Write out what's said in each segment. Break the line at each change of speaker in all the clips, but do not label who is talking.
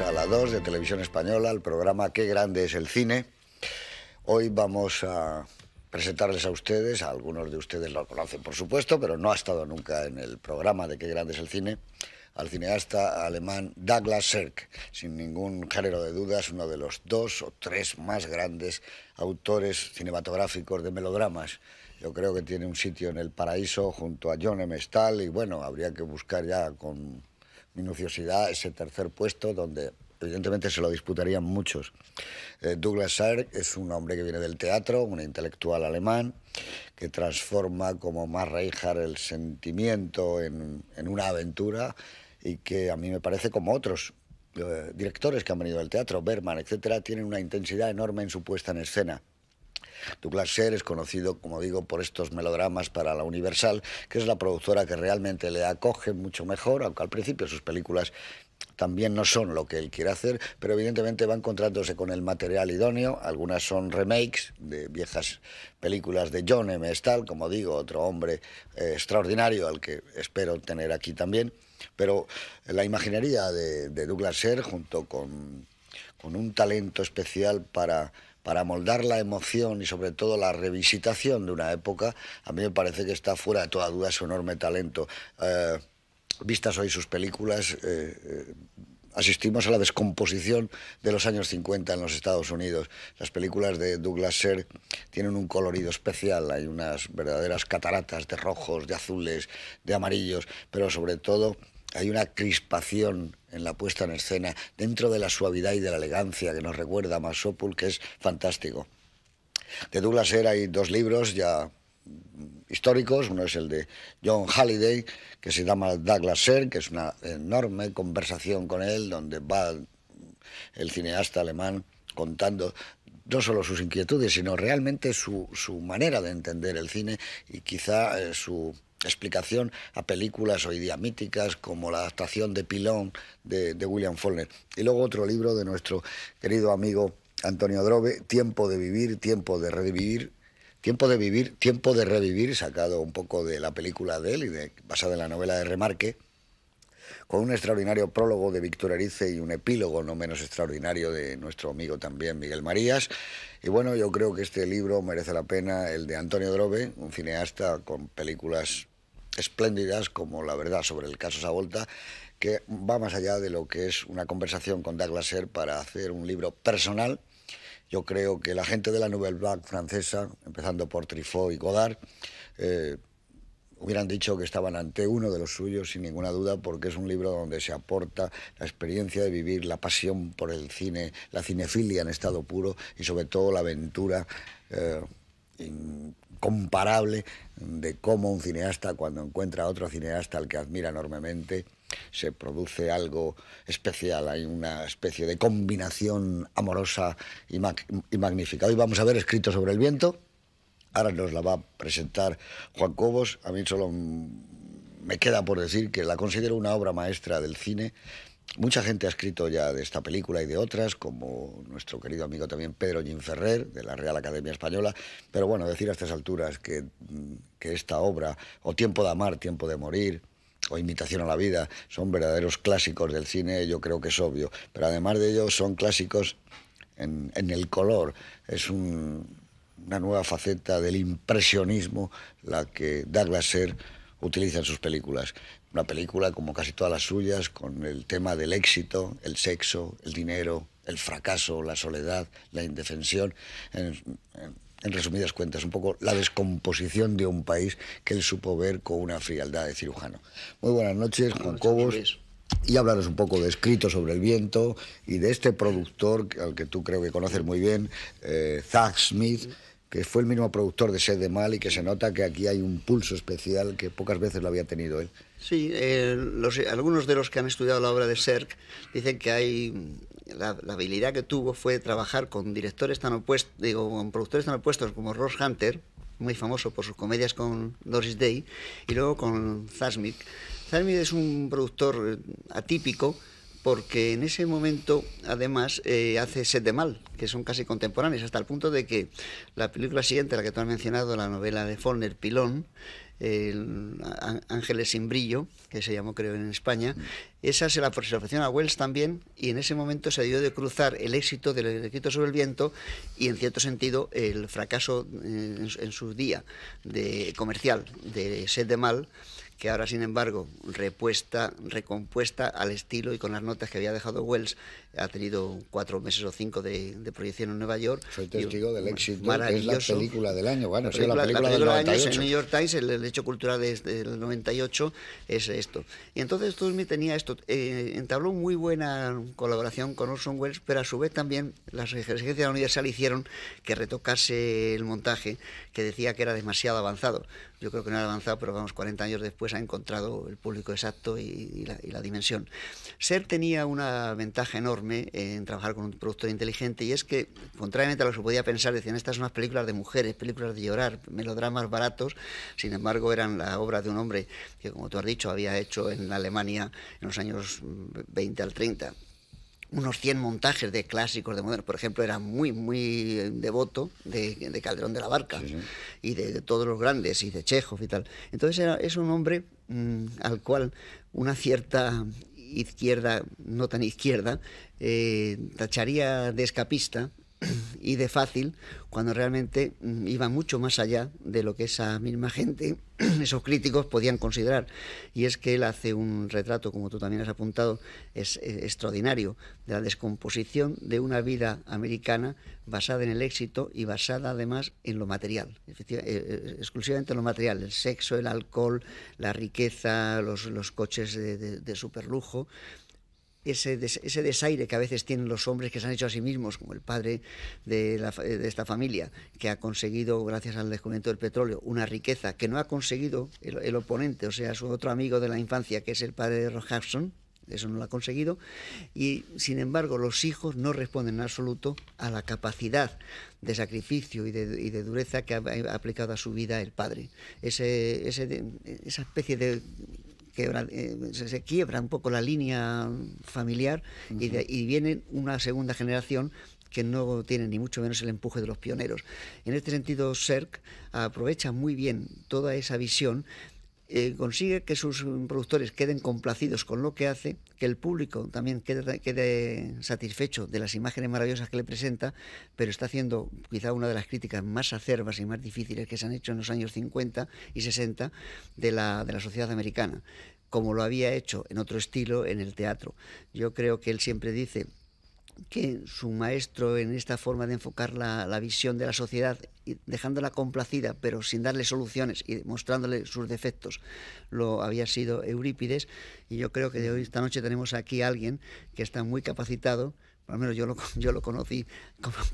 a las 2 de Televisión Española, el programa Qué grande es el cine. Hoy vamos a presentarles a ustedes, a algunos de ustedes lo conocen por supuesto, pero no ha estado nunca en el programa de Qué grande es el cine, al cineasta alemán Douglas Sirk, sin ningún género de dudas, uno de los dos o tres más grandes autores cinematográficos de melodramas. Yo creo que tiene un sitio en el paraíso junto a John M. Stahl y bueno, habría que buscar ya con minuciosidad ese tercer puesto donde evidentemente se lo disputarían muchos. Eh, Douglas Sirk es un hombre que viene del teatro, un intelectual alemán, que transforma como más Reijar el sentimiento en, una aventura y que a mí me parece como otros eh, directores que han venido del teatro, Berman, etcétera, tienen una intensidad enorme en su puesta en escena. Douglas Ser es conocido, como digo, por estos melodramas para la Universal, que es la productora que realmente le acoge mucho mejor, aunque al principio sus películas también no son lo que él quiere hacer, pero evidentemente va encontrándose con el material idóneo. Algunas son remakes de viejas películas de John M. Stahl, como digo, otro hombre eh, extraordinario al que espero tener aquí también. Pero la imaginería de, Douglas Sher, junto con un talento especial para para moldar la emoción y sobre todo la revisitación de una época, a mí me parece que está fuera de toda duda su enorme talento. Eh, vistas hoy sus películas, eh, eh, asistimos a la descomposición de los años 50 en los Estados Unidos. Las películas de Douglas Sirk tienen un colorido especial, hay unas verdaderas cataratas de rojos, de azules, de amarillos, pero sobre todo hay una crispación en la puesta en escena, dentro de la suavidad y de la elegancia que nos recuerda a Masopul, que es fantástico. De Douglas Air hay dos libros ya históricos, uno es el de John Halliday, que se llama Douglas Air, que es una enorme conversación con él, donde va el cineasta alemán contando no solo sus inquietudes, sino realmente su, manera de entender el cine y quizá eh, su explicación a películas hoy día míticas como la adaptación de Pilón de, William Faulkner. Y luego otro libro de nuestro querido amigo Antonio Drobe, Tiempo de vivir, tiempo de revivir, Tiempo de vivir, tiempo de revivir, sacado un poco de la película de él y de, basada en la novela de Remarque, con un extraordinario prólogo de Víctor Erice y un epílogo no menos extraordinario de nuestro amigo también Miguel Marías. Y bueno, yo creo que este libro merece la pena, el de Antonio Drobe, un cineasta con películas espléndidas como La verdad sobre el caso Savolta, que va más allá de lo que es una conversación con Douglas Ser para hacer un libro personal. Yo creo que la gente de la Nouvelle Vague francesa, empezando por Truffaut y Godard, eh, hubieran dicho que estaban ante uno de los suyos sin ninguna duda porque es un libro donde se aporta la experiencia de vivir la pasión por el cine, la cinefilia en estado puro y sobre todo la aventura eh, comparable de cómo un cineasta, cuando encuentra a otro cineasta al que admira enormemente, se produce algo especial, hay una especie de combinación amorosa y, y magnífica. Hoy vamos a ver Escrito sobre el viento, ahora nos la va a presentar Juan Cobos, a mí solo me queda por decir que la considero una obra maestra del cine Mucha gente ha escrito ya de esta película y de otras, como nuestro querido amigo también Pedro Ginferrer, de la Real Academia Española. Pero bueno, decir a estas alturas mm, que, esta obra, o Tiempo de Amar, Tiempo de Morir, o Imitación a la Vida, son verdaderos clásicos del cine, yo creo que es obvio. Pero además de ello, son clásicos en, el color. Es una nueva faceta del impresionismo la que Douglas Ser utiliza en sus películas una película como casi todas las suyas, con el tema del éxito, el sexo, el dinero, el fracaso, la soledad, la indefensión. En, resumidas cuentas, un poco la descomposición de un país que él supo ver con una frialdad de cirujano. Muy buenas noches, Juan Cobos. Y hablaros un poco de Escrito sobre el viento y de este productor al que tú creo que conoces muy bien, eh, Zach Smith que fue el mismo productor de Sed de Mal y que se nota que aquí hay un pulso especial que pocas veces lo había tenido él.
Sí, eh, algunos de los que han estudiado la obra de Serk dicen que hay la, habilidad que tuvo fue trabajar con directores tan opuestos, digo, con productores tan opuestos como Ross Hunter, muy famoso por sus comedias con Doris Day, y luego con Zasmik. Zasmik es un productor eh, atípico, porque en ese momento además eh, hace set de mal, que son casi contemporáneos, hasta el punto de que la película siguiente, la que tú has mencionado, la novela de Follner, Pilón, Ángeles sin brillo, que se llamó creo en España, mm. esa se la preservación a Wells también y en ese momento se dio de cruzar el éxito del escrito sobre el viento y en cierto sentido el fracaso eh, en, su día de comercial de Set de Mal que ahora sin embargo repuesta, recompuesta al estilo y con las notas que había dejado Wells ha tenido cuatro meses o cinco de, proyección en Nueva York. Soy testigo del éxito, Que es la película
del año. Bueno, la película, la película, del, del New
York Times, el, hecho cultural del 98 es esto. Y entonces me tenía esto, eh, entabló muy buena colaboración con Orson Welles, pero a su vez también las exigencias de la Universal hicieron que retocase el montaje, que decía que era demasiado avanzado. Yo creo que no era avanzado, pero vamos, 40 años después ha encontrado el público exacto y, la, y la dimensión. Ser tenía una ventaja enorme en trabajar con un productor inteligente y es que, contrariamente a lo que se podía pensar, decían, estas son unas películas de mujeres, películas de llorar, melodramas baratos, sin embargo eran la obra de un hombre que, como tú has dicho, había hecho en Alemania en los años 20 al 30 unos 100 montajes de clásicos de modernos. Por ejemplo, era muy, muy devoto de, Calderón de la Barca y de, todos los grandes y de Chejo y tal. Entonces era, es un hombre mm, al cual una cierta izquierda, no tan izquierda, eh, tacharía de escapista y de fácil, cuando realmente mm, iba mucho más allá de lo que esa misma gente, esos críticos podían considerar. Y es que él hace un retrato, como tú también has apuntado, es, e, extraordinario, de la descomposición de una vida americana basada en el éxito y basada además en lo material, e, e, exclusivamente en lo material, el sexo, el alcohol, la riqueza, los, coches de, superlujo ese, ese, desaire que a veces tienen los hombres que se han hecho a sí mismos, como el padre de, esta familia, que ha conseguido, gracias al descubrimiento del petróleo, una riqueza que no ha conseguido el, oponente, o sea, su otro amigo de la infancia, que es el padre de Hudson, eso no lo ha conseguido, y sin embargo los hijos no responden en absoluto a la capacidad de sacrificio y de, dureza que ha, aplicado a su vida el padre. ese, esa especie de ...que eh, se, quiebra un poco la línea familiar y, y viene una segunda generación que no tiene ni mucho menos el empuje de los pioneros. En este sentido, SERC aprovecha muy bien toda esa visión eh, consigue que sus productores queden complacidos con lo que hace, que el público también quede, satisfecho de las imágenes maravillosas que le presenta, pero está haciendo quizá una de las críticas más acerbas y más difíciles que se han hecho en los años 50 y 60 de la, de la sociedad americana como lo había hecho en otro estilo en el teatro. Yo creo que él siempre dice que su maestro en esta forma de enfocar la, visión de la sociedad, dejándola complacida pero sin darle soluciones y mostrándole sus defectos, lo había sido Eurípides. Y yo creo que hoy, esta noche tenemos aquí a alguien que está muy capacitado, al menos yo lo, yo lo conocí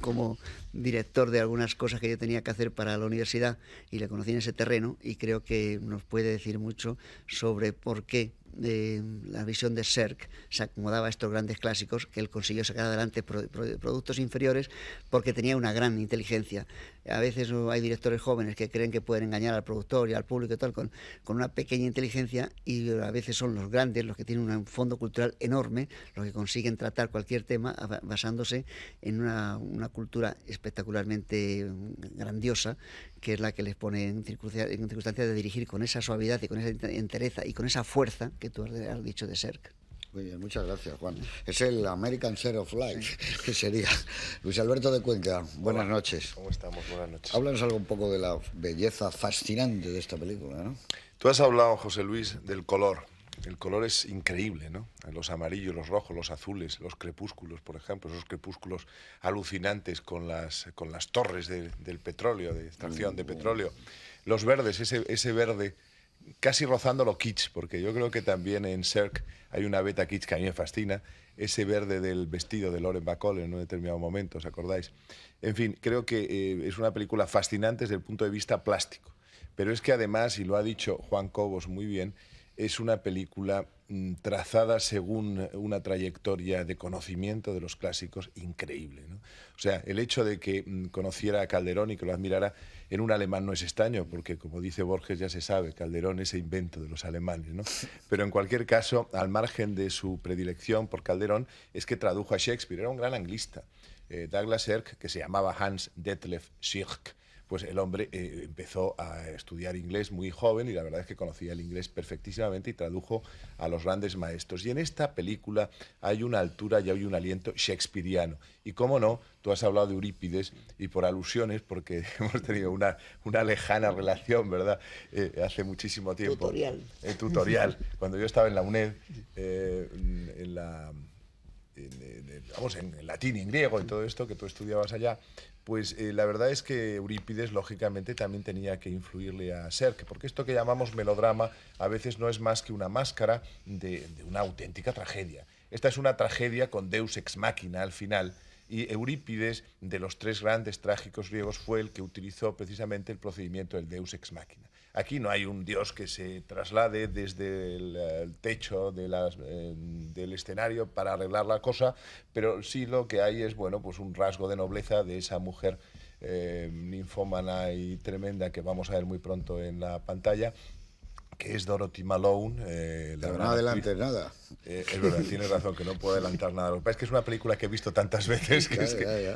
como, director de algunas cosas que yo tenía que hacer para la universidad y le conocí en ese terreno y creo que nos puede decir mucho sobre por qué la visión de Serk se acomodaba a estos grandes clásicos que él consiguió sacar adelante productos inferiores porque tenía una gran inteligencia a veces hay directores jóvenes que creen que pueden engañar al productor y al público tal con, una pequeña inteligencia y eh, a veces son los grandes, los que tienen un fondo cultural enorme, los que consiguen tratar cualquier tema basándose en una, cultura espectacularmente mm, grandiosa que es la que les pone en circunstancias de dirigir con esa suavidad y con esa entereza y con esa fuerza que tú has dicho de ser
muchas gracias, Juan. Es el American Set of Life, que sería. Luis Alberto de Cuenca, buenas noches. ¿Cómo estamos? Buenas noches. Háblanos algo un poco de la belleza fascinante
de esta película, Tú has hablado, José Luis, del color. El color es increíble, ¿no? Los amarillos, los rojos, los azules, los crepúsculos, por ejemplo, esos crepúsculos alucinantes con las, con las torres del petróleo, de extracción de mm. petróleo. Los verdes, ese, ese verde casi rozando lo kitsch, porque yo creo que también en Cirque hay una beta kitsch que a mí me fascina, ese verde del vestido de Loren Bacall en un determinado momento, ¿os acordáis? En fin, creo que eh, es una película fascinante desde el punto de vista plástico, pero es que además, y lo ha dicho Juan Cobos muy bien, es una película mm, trazada según una trayectoria de conocimiento de los clásicos increíble. O sea, el hecho de que mm, conociera a Calderón y que lo admirara en un alemán no es extraño, porque como dice Borges ya se sabe, Calderón es el invento de los alemanes. Pero en cualquier caso, al margen de su predilección por Calderón, es que tradujo a Shakespeare, era un gran anglista. Eh, Douglas que se llamaba Hans Detlef Sirk, pues el hombre eh, empezó a estudiar inglés muy joven y la verdad es que conocía el inglés perfectísimamente y tradujo a los grandes maestros. Y en esta película hay una altura y hay un aliento shakespeariano. Y cómo no, tú has hablado de Eurípides y por alusiones, porque hemos tenido una, una lejana relación, ¿verdad? Eh, hace muchísimo tiempo. Tutorial. El eh, tutorial. Cuando yo estaba en la UNED, en la... En, vamos, en, latín y en griego, y todo esto que tú estudiabas allá, pues eh, la verdad es que Eurípides, lógicamente, también tenía que influirle a Serk, porque esto que llamamos melodrama a veces no es más que una máscara de, de una auténtica tragedia. Esta es una tragedia con Deus ex machina al final, y Eurípides, de los tres grandes trágicos griegos, fue el que utilizó precisamente el procedimiento del Deus ex machina. Aquí no hay un dios que se traslade desde el, techo eh, del escenario para arreglar la cosa, pero sí lo que hay es bueno, pues un rasgo de nobleza de esa mujer eh, ninfómana y tremenda que vamos a ver muy pronto en la pantalla que es Dorothy Malone. Eh, no adelante nada. es verdad, tienes razón, que no puedo adelantar nada. que es que es una película que he visto tantas veces que,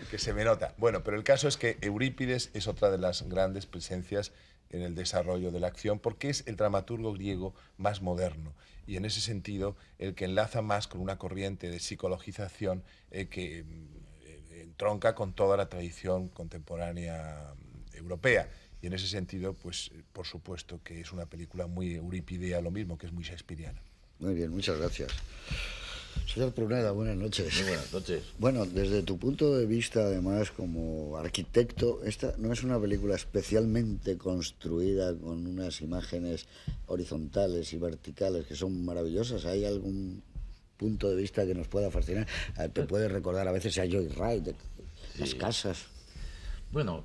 que, se me nota. Bueno, pero el caso es que Eurípides es otra de las grandes presencias en el desarrollo de la acción, porque es el dramaturgo griego más moderno y en ese sentido el que enlaza más con una corriente de psicologización eh, que eh, tronca con toda la tradición contemporánea mm, europea. Y en ese sentido, pues eh, por supuesto que es una película muy euripidea, lo mismo que es muy shakespeariana.
Muy bien, muchas gracias buenas noches. buenas noches. Bueno, desde tu punto de vista, además, como arquitecto, esta no es una película especialmente construida con unas imágenes horizontales y verticales que son maravillosas. ¿Hay algún punto de vista que nos pueda fascinar? Eh, te puedes recordar a veces a Joy Ride, las casas.
Bueno,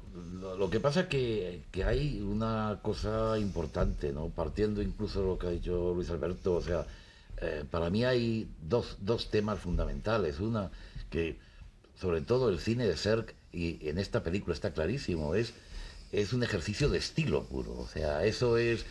lo que pasa es que, que, hay una cosa importante, ¿no? Partiendo incluso de lo que ha dicho Luis Alberto, o sea, eh, para mí hay dos, temas fundamentales. Una que, sobre todo el cine de CERC y en esta película está clarísimo, es, es un ejercicio de estilo puro. O sea, eso es,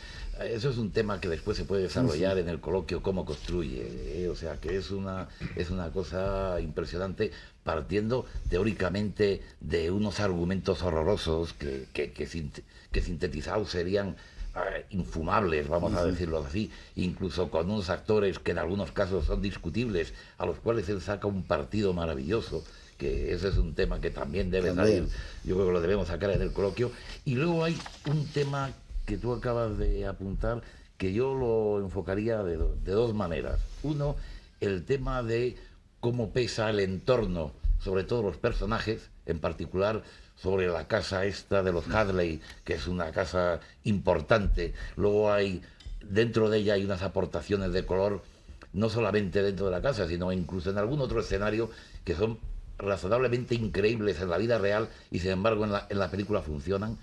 eso es un tema que después se puede desarrollar en el coloquio, cómo construye. ¿eh? O sea, que es una, es una cosa impresionante, partiendo teóricamente de unos argumentos horrorosos que, que sintetizados serían eh, infumables, vamos a decirlo así, incluso con unos actores que en algunos casos son discutibles, a los cuales él saca un partido maravilloso que ese es un tema que también debe salir, yo creo que lo debemos sacar en el coloquio. Y luego hay un tema que tú acabas de apuntar que yo lo enfocaría de, de dos maneras. Uno, el tema de cómo pesa el entorno, sobre todo los personajes, en particular sobre la casa esta de los Hadley, que es una casa importante. Luego hay, dentro de ella hay unas aportaciones de color, no solamente dentro de la casa, sino incluso en algún otro escenario que son razonablemente increíbles en la vida real y sin embargo en la, película funcionan.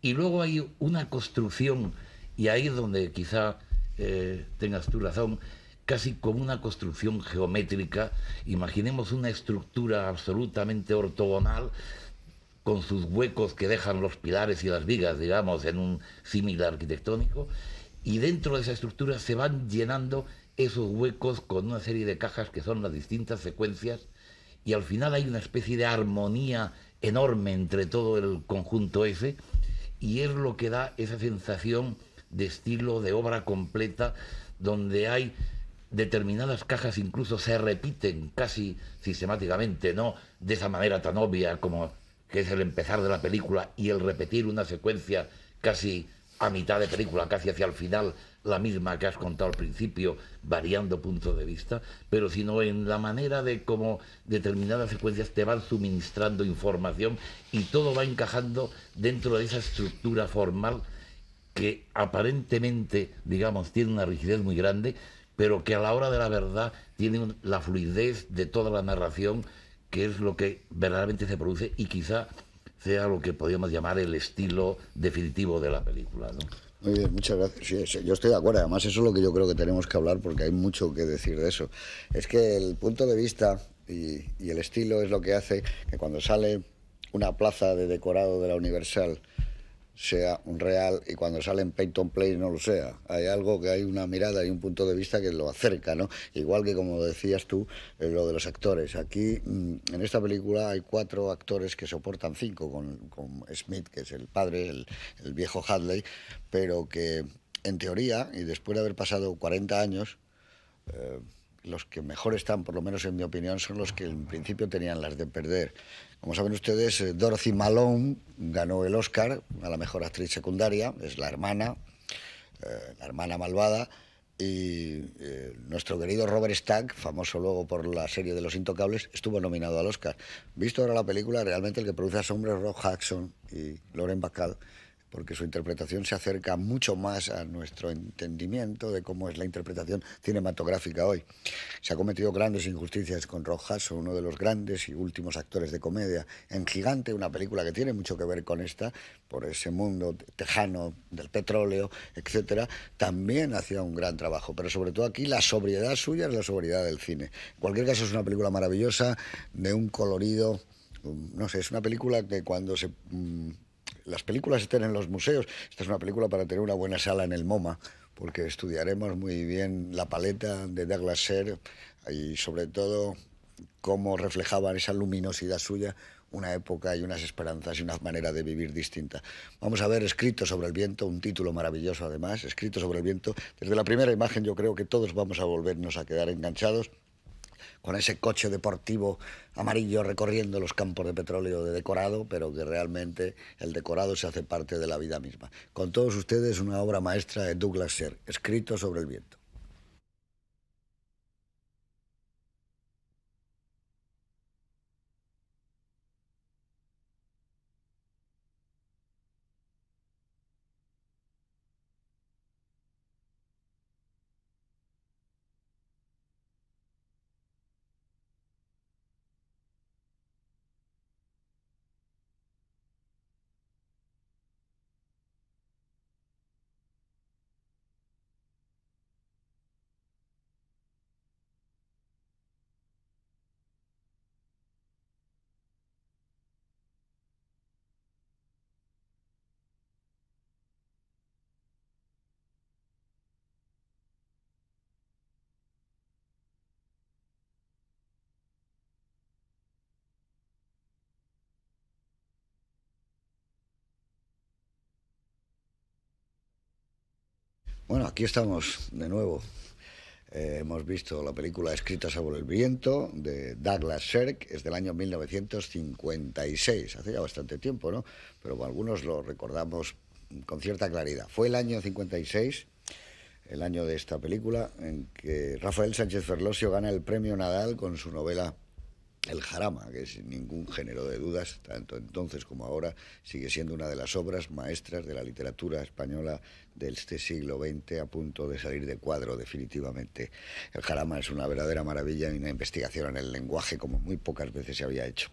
Y luego hay una construcción, y ahí es donde quizá eh, tengas tu razón, casi como una construcción geométrica. Imaginemos una estructura absolutamente ortogonal con sus huecos que dejan los pilares y las vigas, digamos, en un símil arquitectónico, y dentro de esa estructura se van llenando esos huecos con una serie de cajas que son las distintas secuencias, y al final hay una especie de armonía enorme entre todo el conjunto ese, y es lo que da esa sensación de estilo, de obra completa, donde hay determinadas cajas incluso se repiten casi sistemáticamente, no de esa manera tan obvia como que es el empezar de la película y el repetir una secuencia casi a mitad de película, casi hacia el final, la misma que has contado al principio, variando punto de vista, pero sino en la manera de cómo determinadas secuencias te van suministrando información y todo va encajando dentro de esa estructura formal que aparentemente, digamos, tiene una rigidez muy grande, pero que a la hora de la verdad tiene la fluidez de toda la narración qué es lo que verdaderamente se produce y quizá sea lo que podríamos llamar el estilo definitivo de la película.
Muy bien, muchas gracias. yo estoy de acuerdo. Además, eso es lo que yo creo que tenemos que hablar porque hay mucho que decir de eso. Es que el punto de vista y el estilo es lo que hace que cuando sale una plaza de decorado de la Universal sea un real y cuando sale en Payton Play no lo sea. Hay algo que hay una mirada y un punto de vista que lo acerca, ¿no? Igual que como decías tú, eh, lo de los actores. Aquí, mm, en esta película, hay cuatro actores que soportan cinco, con, Smith, que es el padre, el, viejo Hadley, pero que en teoría, y después de haber pasado 40 años, eh, los que mejor están, por lo menos en mi opinión, son los que en principio tenían las de perder. Como saben ustedes, eh, Dorothy Malone ganó el Oscar a la mejor actriz secundaria, es la hermana, eh, la hermana malvada, y eh, nuestro querido Robert Stack, famoso luego por la serie de Los Intocables, estuvo nominado al Oscar. Visto ahora la película, realmente el que produce Asombro es Rob Jackson y Lauren Bacall porque su interpretación se acerca mucho más a nuestro entendimiento de cómo es la interpretación cinematográfica hoy. Se ha cometido grandes injusticias con Rojas, uno de los grandes y últimos actores de comedia, en Gigante, una película que tiene mucho que ver con esta, por ese mundo tejano del petróleo, etcétera, también hacía un gran trabajo, pero sobre todo aquí la sobriedad suya es la sobriedad del cine. En cualquier caso es una película maravillosa, de un colorido, mm, no sé, es una película que cuando se mm, las películas estén en los museos. Esta es una película para tener una buena sala en el MoMA, porque estudiaremos muy bien la paleta de Douglas Sher y sobre todo cómo reflejaban esa luminosidad suya una época y unas esperanzas y una manera de vivir distinta. Vamos a ver Escrito sobre el viento, un título maravilloso además, Escrito sobre el viento. Desde la primera imagen yo creo que todos vamos a volvernos a quedar enganchados con ese coche deportivo amarillo recorriendo los campos de petróleo de decorado, pero que realmente el decorado se hace parte de la vida misma. Con todos ustedes una obra maestra de Douglas Serr, escrito sobre el viento. Bueno, aquí estamos de nuevo. Eh, hemos visto la película Escrita sobre el viento de Douglas Sirk, es del año 1956, hace ya bastante tiempo, ¿no? Pero algunos lo recordamos con cierta claridad. Fue el año 56, el año de esta película, en que Rafael Sánchez Ferlosio gana el premio Nadal con su novela el Jarama, que sin ningún género de dudas, tanto entonces como ahora, sigue siendo una de las obras maestras de la literatura española de este siglo XX a punto de salir de cuadro definitivamente. El Jarama es una verdadera maravilla y una investigación en el lenguaje como muy pocas veces se había hecho.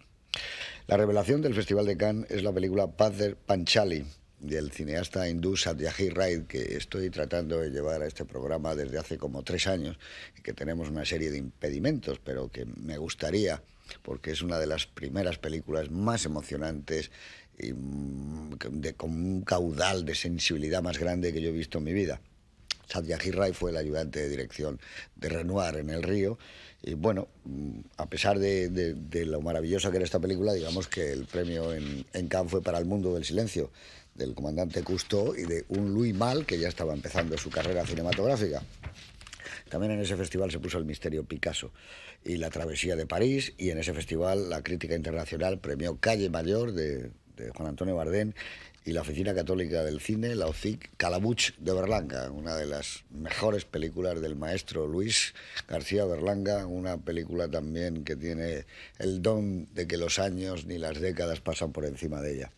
La revelación del Festival de Cannes es la película Pather Panchali, del cineasta hindú Satyajit Ray, que estoy tratando de llevar a este programa desde hace como tres años y que tenemos una serie de impedimentos, pero que me gustaría porque es una de las primeras películas más emocionantes y mm, de, con un caudal de sensibilidad más grande que yo he visto en mi vida. Satyajit Ray fue el ayudante de dirección de Renoir en El Río. Y bueno, mm, a pesar de, lo maravillosa que era esta película, digamos que el premio en, en, Cannes fue para El Mundo del Silencio, del comandante Cousteau y de un Louis Mal que ya estaba empezando su carrera cinematográfica. También en ese festival se puso el misterio Picasso y la travesía de París y en ese festival la crítica internacional premió Calle Mayor de, Juan Antonio Bardén y la Oficina Católica del Cine, la OCIC, Calabuch de Berlanga, una de las mejores películas del maestro Luis García Berlanga, una película también que tiene el don de que los años ni las décadas pasan por encima de ella.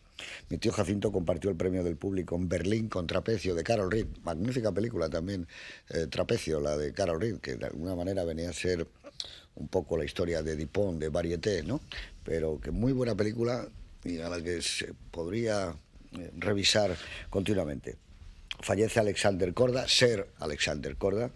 Mi tío Jacinto compartió el premio del público en Berlín con Trapecio de Carol Reed, magnífica película también, eh, Trapecio, la de Carol Reed, que de alguna manera venía a ser un poco la historia de Dupont, de Varieté, ¿no? Pero que muy buena película y a la que se podría eh, revisar continuamente. Fallece Alexander Corda, ser Alexander Corda,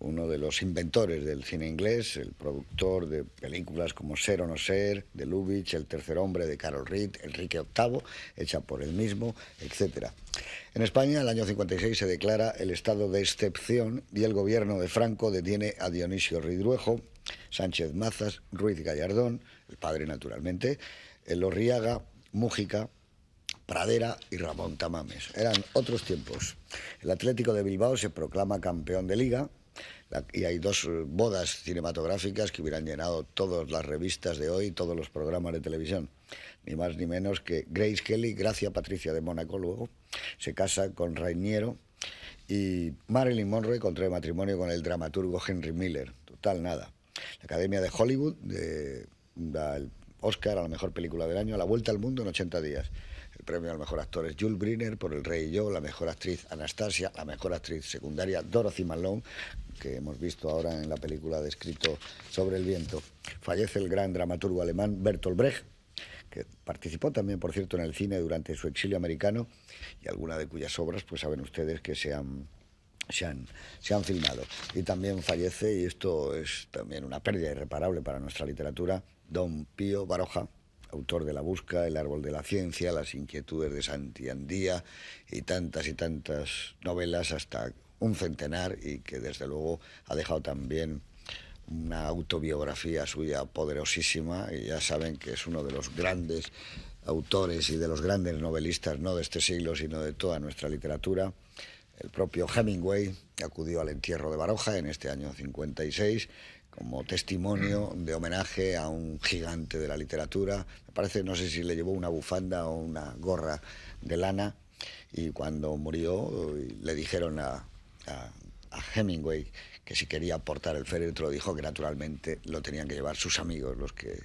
uno de los inventores del cine inglés, el productor de películas como Ser o no ser, de Lubitsch, El tercer hombre de Carol Reed, Enrique VIII, hecha por él mismo, etc. En España, el año 56 se declara el estado de excepción y el gobierno de Franco detiene a Dionisio Ridruejo, Sánchez Mazas, Ruiz Gallardón, el padre naturalmente, Lorriaga, Mújica, Pradera y Ramón Tamames. Eran otros tiempos. El Atlético de Bilbao se proclama campeón de liga y hay dos eh, bodas cinematográficas que hubieran llenado todas las revistas de hoy, todos los programas de televisión. Ni más ni menos que Grace Kelly, Gracia Patricia de Mónaco luego, se casa con Rainiero y Marilyn Monroe contrae matrimonio con el dramaturgo Henry Miller. Total nada la Academia de Hollywood da el Oscar a la mejor película del año, a la vuelta al mundo en 80 días. El premio al mejor actor es Jules Briner por El Rey y yo, la mejor actriz Anastasia, la mejor actriz secundaria Dorothy Malone, que hemos visto ahora en la película de escrito sobre el viento. Fallece el gran dramaturgo alemán Bertolt Brecht, que participó también, por cierto, en el cine durante su exilio americano y algunas de cuyas obras, pues saben ustedes que se han se han, filmado. Y también fallece, y esto es también una pérdida irreparable para nuestra literatura, don Pío Baroja, autor de La Busca, El Árbol de la Ciencia, Las Inquietudes de santiandía y tantas y tantas novelas hasta un centenar y que desde luego ha dejado también una autobiografía suya poderosísima y ya saben que es uno de los grandes autores y de los grandes novelistas no de este siglo sino de toda nuestra literatura el propio Hemingway acudió al entierro de Baroja en este año 56 como testimonio de homenaje a un gigante de la literatura. Me parece, no sé si le llevó una bufanda o una gorra de lana. Y cuando murió eh, le dijeron a, Hemingway que si quería portar el féretro, dijo que naturalmente lo tenían que llevar sus amigos, los que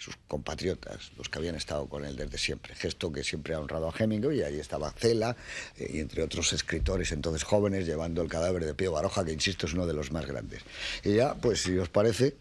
sus compatriotas, los que habían estado con él desde siempre. Gesto que siempre ha honrado a Hemingway, y ahí estaba Cela, eh, y entre otros escritores entonces jóvenes, llevando el cadáver de Pío Baroja, que insisto es uno de los más grandes. Y ya, pues si os parece,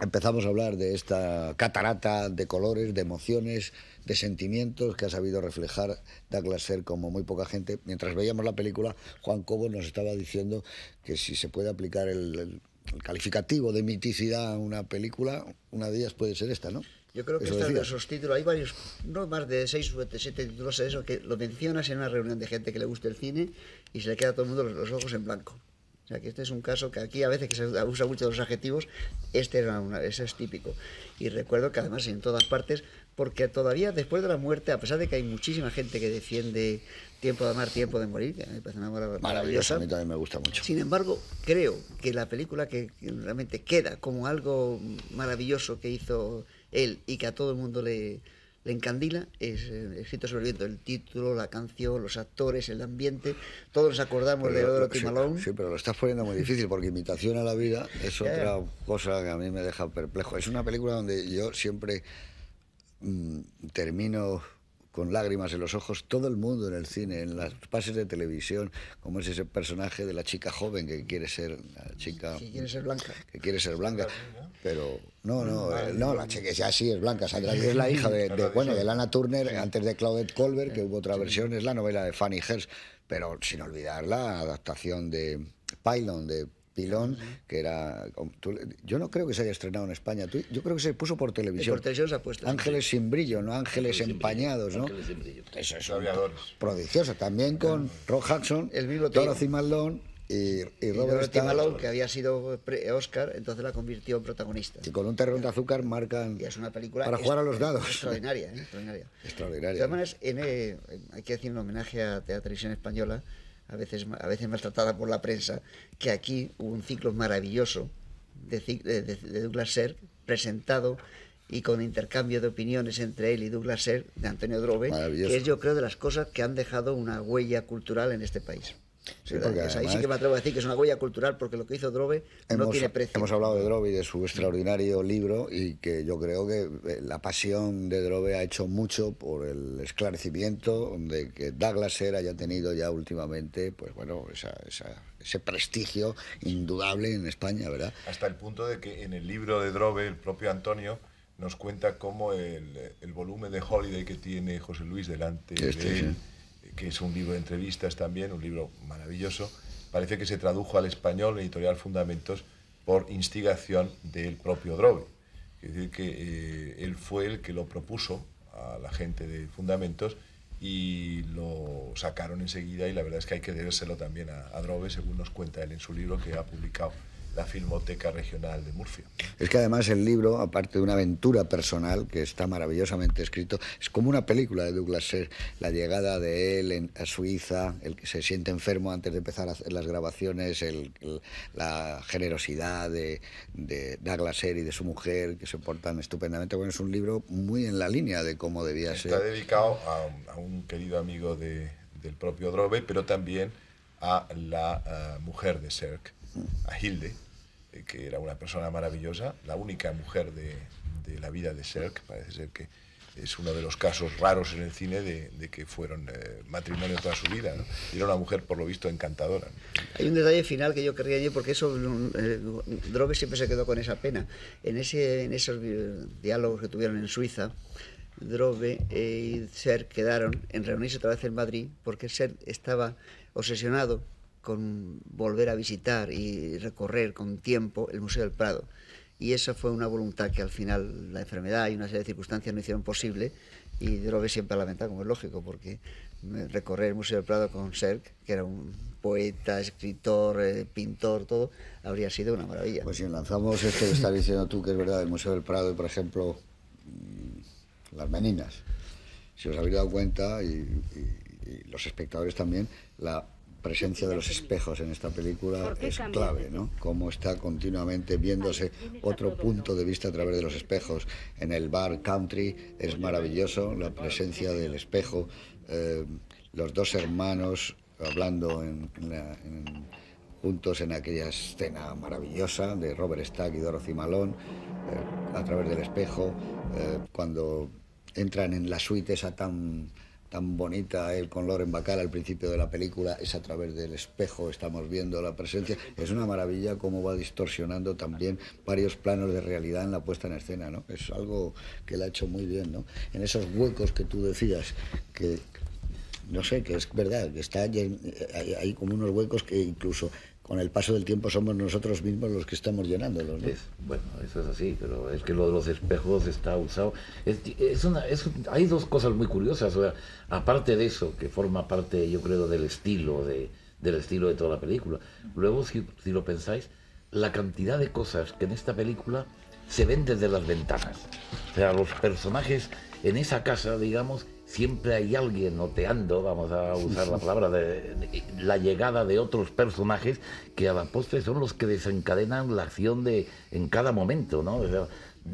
empezamos a hablar de esta catarata de colores, de emociones, de sentimientos que ha sabido reflejar Douglas ser como muy poca gente. Mientras veíamos la película, Juan Cobo nos estaba diciendo que si se puede aplicar el el calificativo de miticidad a una película, una de ellas puede ser esta, ¿no? Yo creo que de
esos títulos, hay varios, no más de seis o siete títulos, de eso que lo mencionas en una reunión de gente que le gusta el cine y se le queda a todo el mundo los, ojos en blanco. O sea, que este es un caso que aquí a veces que se usa mucho los adjetivos, este es típico. Y recuerdo que además en todas partes, porque todavía después de la muerte, a pesar de que hay muchísima gente que defiende Tiempo de amar, tiempo de morir, que me parece a mí también
me gusta mucho. Sin
embargo, creo que la película que realmente queda como algo maravilloso que hizo él y que a todo el mundo le, encandila es eh, escrito sobre el el título, la canción, los actores, el ambiente, todos nos acordamos de Dorothy sí, Malone.
Sí, pero lo estás poniendo muy difícil porque Imitación a la vida es otra cosa que a mí me deja perplejo. Es una película donde yo siempre mm, termino con lágrimas en los ojos, todo el mundo en el cine, en las pases de televisión, como es ese personaje de la chica joven que quiere ser la chica...
quiere ser blanca.
Que quiere ser blanca, pero... No, no, eh, no, la chica ya sí es blanca. es la hija de, bueno, de Lana Turner, antes de Claudette Colbert, que hubo otra versión, es la novela de Fanny Hers, pero sin olvidar la adaptación de Pylon, de Pilón, que era... yo no creo que se haya estrenado en España, yo creo que se puso por televisión. Por
televisión se ha puesto,
Ángeles sin brillo, no ángeles empañados, ¿no? Ángeles
sin brillo. Eso es
prodigiosa También con rock Hudson, El mismo y, Robert que
había sido Oscar, entonces la convirtió en protagonista. Y con un terreno de azúcar marcan Y es una película para jugar a los dados. Extraordinaria, ¿eh? extraordinaria. Extraordinaria. Eh, hay que decir un homenaje a Televisión Española, a veces, a veces maltratada por la prensa, que aquí hubo un ciclo maravilloso de, Douglas Ser presentado y con intercambio de opiniones entre él y Douglas ser de Antonio Drobe, que es yo creo de las cosas que han dejado una huella cultural en este país. Sí, ahí sí que me atrevo a decir que es una huella cultural porque lo que hizo Drobe no tiene precio. Hemos hablado de Drobe y
de su extraordinario libro y que yo creo que eh, la pasión de Drobe ha hecho mucho por el esclarecimiento de que Douglas Air haya tenido ya últimamente, pues bueno, ese prestigio indudable en España, ¿verdad?
Hasta el punto de que en el libro de Drobe, el propio Antonio nos cuenta cómo el, volumen de Holiday que tiene José Luis delante este, de él que es un libro de entrevistas también, un libro maravilloso. Parece que se tradujo al español, editorial Fundamentos, por instigación del propio Drobe. Es decir, que eh, él fue el que lo propuso a la gente de Fundamentos y lo sacaron enseguida y la verdad es que hay que debérselo también a, a Drobe, según nos cuenta él en su libro que ha publicado la Filmoteca Regional de Murcia.
Es que además el libro, aparte de una aventura personal que está maravillosamente escrito, es como una película de Douglas Ser, la llegada de él en, a Suiza, el que se siente enfermo antes de empezar las grabaciones, la generosidad de, Douglas Serk y de su mujer, que se portan estupendamente. Bueno, es un libro muy en la línea de cómo debía ser. Está
dedicado a, un querido amigo del propio Drobe, pero también a la eh, mujer de Serk, a Hilde, eh, que era una persona maravillosa, la única mujer de, la vida de que parece ser que es uno de los casos raros en el cine de, que fueron matrimonios eh, matrimonio toda su vida. Era una mujer, por lo visto, encantadora.
Hay un detalle final que yo querría añadir, porque eso, mm, eh, Drobe siempre se quedó con esa pena. En, ese, en esos diálogos que tuvieron en Suiza, Drobe y Ser quedaron en reunirse otra vez en Madrid, porque Ser estaba obsesionado con volver a visitar y recorrer con tiempo el Museo del Prado. Y esa fue una voluntad que al final la enfermedad y una serie de circunstancias no hicieron posible y de lo siempre a como es lógico, porque recorrer el Museo del Prado con Serg, que era un poeta, escritor, eh, pintor, todo, habría sido una maravilla. Pues si lanzamos esto que estás diciendo tú, que es verdad, el Museo del Prado y, por ejemplo, mm, las meninas,
si os habéis dado cuenta, y, y los espectadores también, la presencia de los espejos en esta película es clave, ¿no? Cómo está continuamente viéndose otro punto de vista a través de los espejos. En el bar country es maravilloso la presencia del espejo, eh, los dos hermanos hablando en, juntos en aquella escena maravillosa de Robert Stack y Dorothy Malone, eh, a través del espejo, eh, cuando entran en la suite esa tan tan bonita el con Loren Bacal al principio de la película, es a través del espejo, estamos viendo la presencia. Es una maravilla cómo va distorsionando también varios planos de realidad en la puesta en escena, ¿no? Es algo que la ha hecho muy bien, ¿no? En esos huecos que tú decías, que no sé, que es verdad, que está ahí, eh, hay como unos huecos que incluso con el paso del tiempo somos nosotros mismos los que estamos llenando, ¿no?
bueno, eso es así, pero es que lo de los espejos está usado. hay dos cosas muy curiosas. O sea, aparte de eso, que forma parte, yo creo, del estilo de, del estilo de toda la película. Luego, si, si lo pensáis, la cantidad de cosas que en esta película se ven desde las ventanas. O sea, los personajes en esa casa, digamos, siempre hay alguien oteando, vamos a usar la palabra, de, la llegada de otros personajes que a la postre son los que desencadenan la acción de en cada momento, ¿no?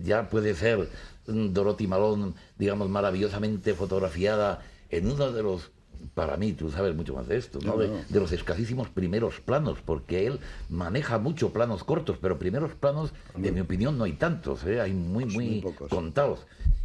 ya puede ser mm, Dorothy Malón, digamos, maravillosamente fotografiada en uno de los para mí, tú sabes mucho más de esto, ¿no? De, los escasísimos primeros planos, porque él maneja mucho planos cortos, pero primeros planos, en mi opinión, no hay tantos, ¿eh? hay muy, pues muy, muy contados.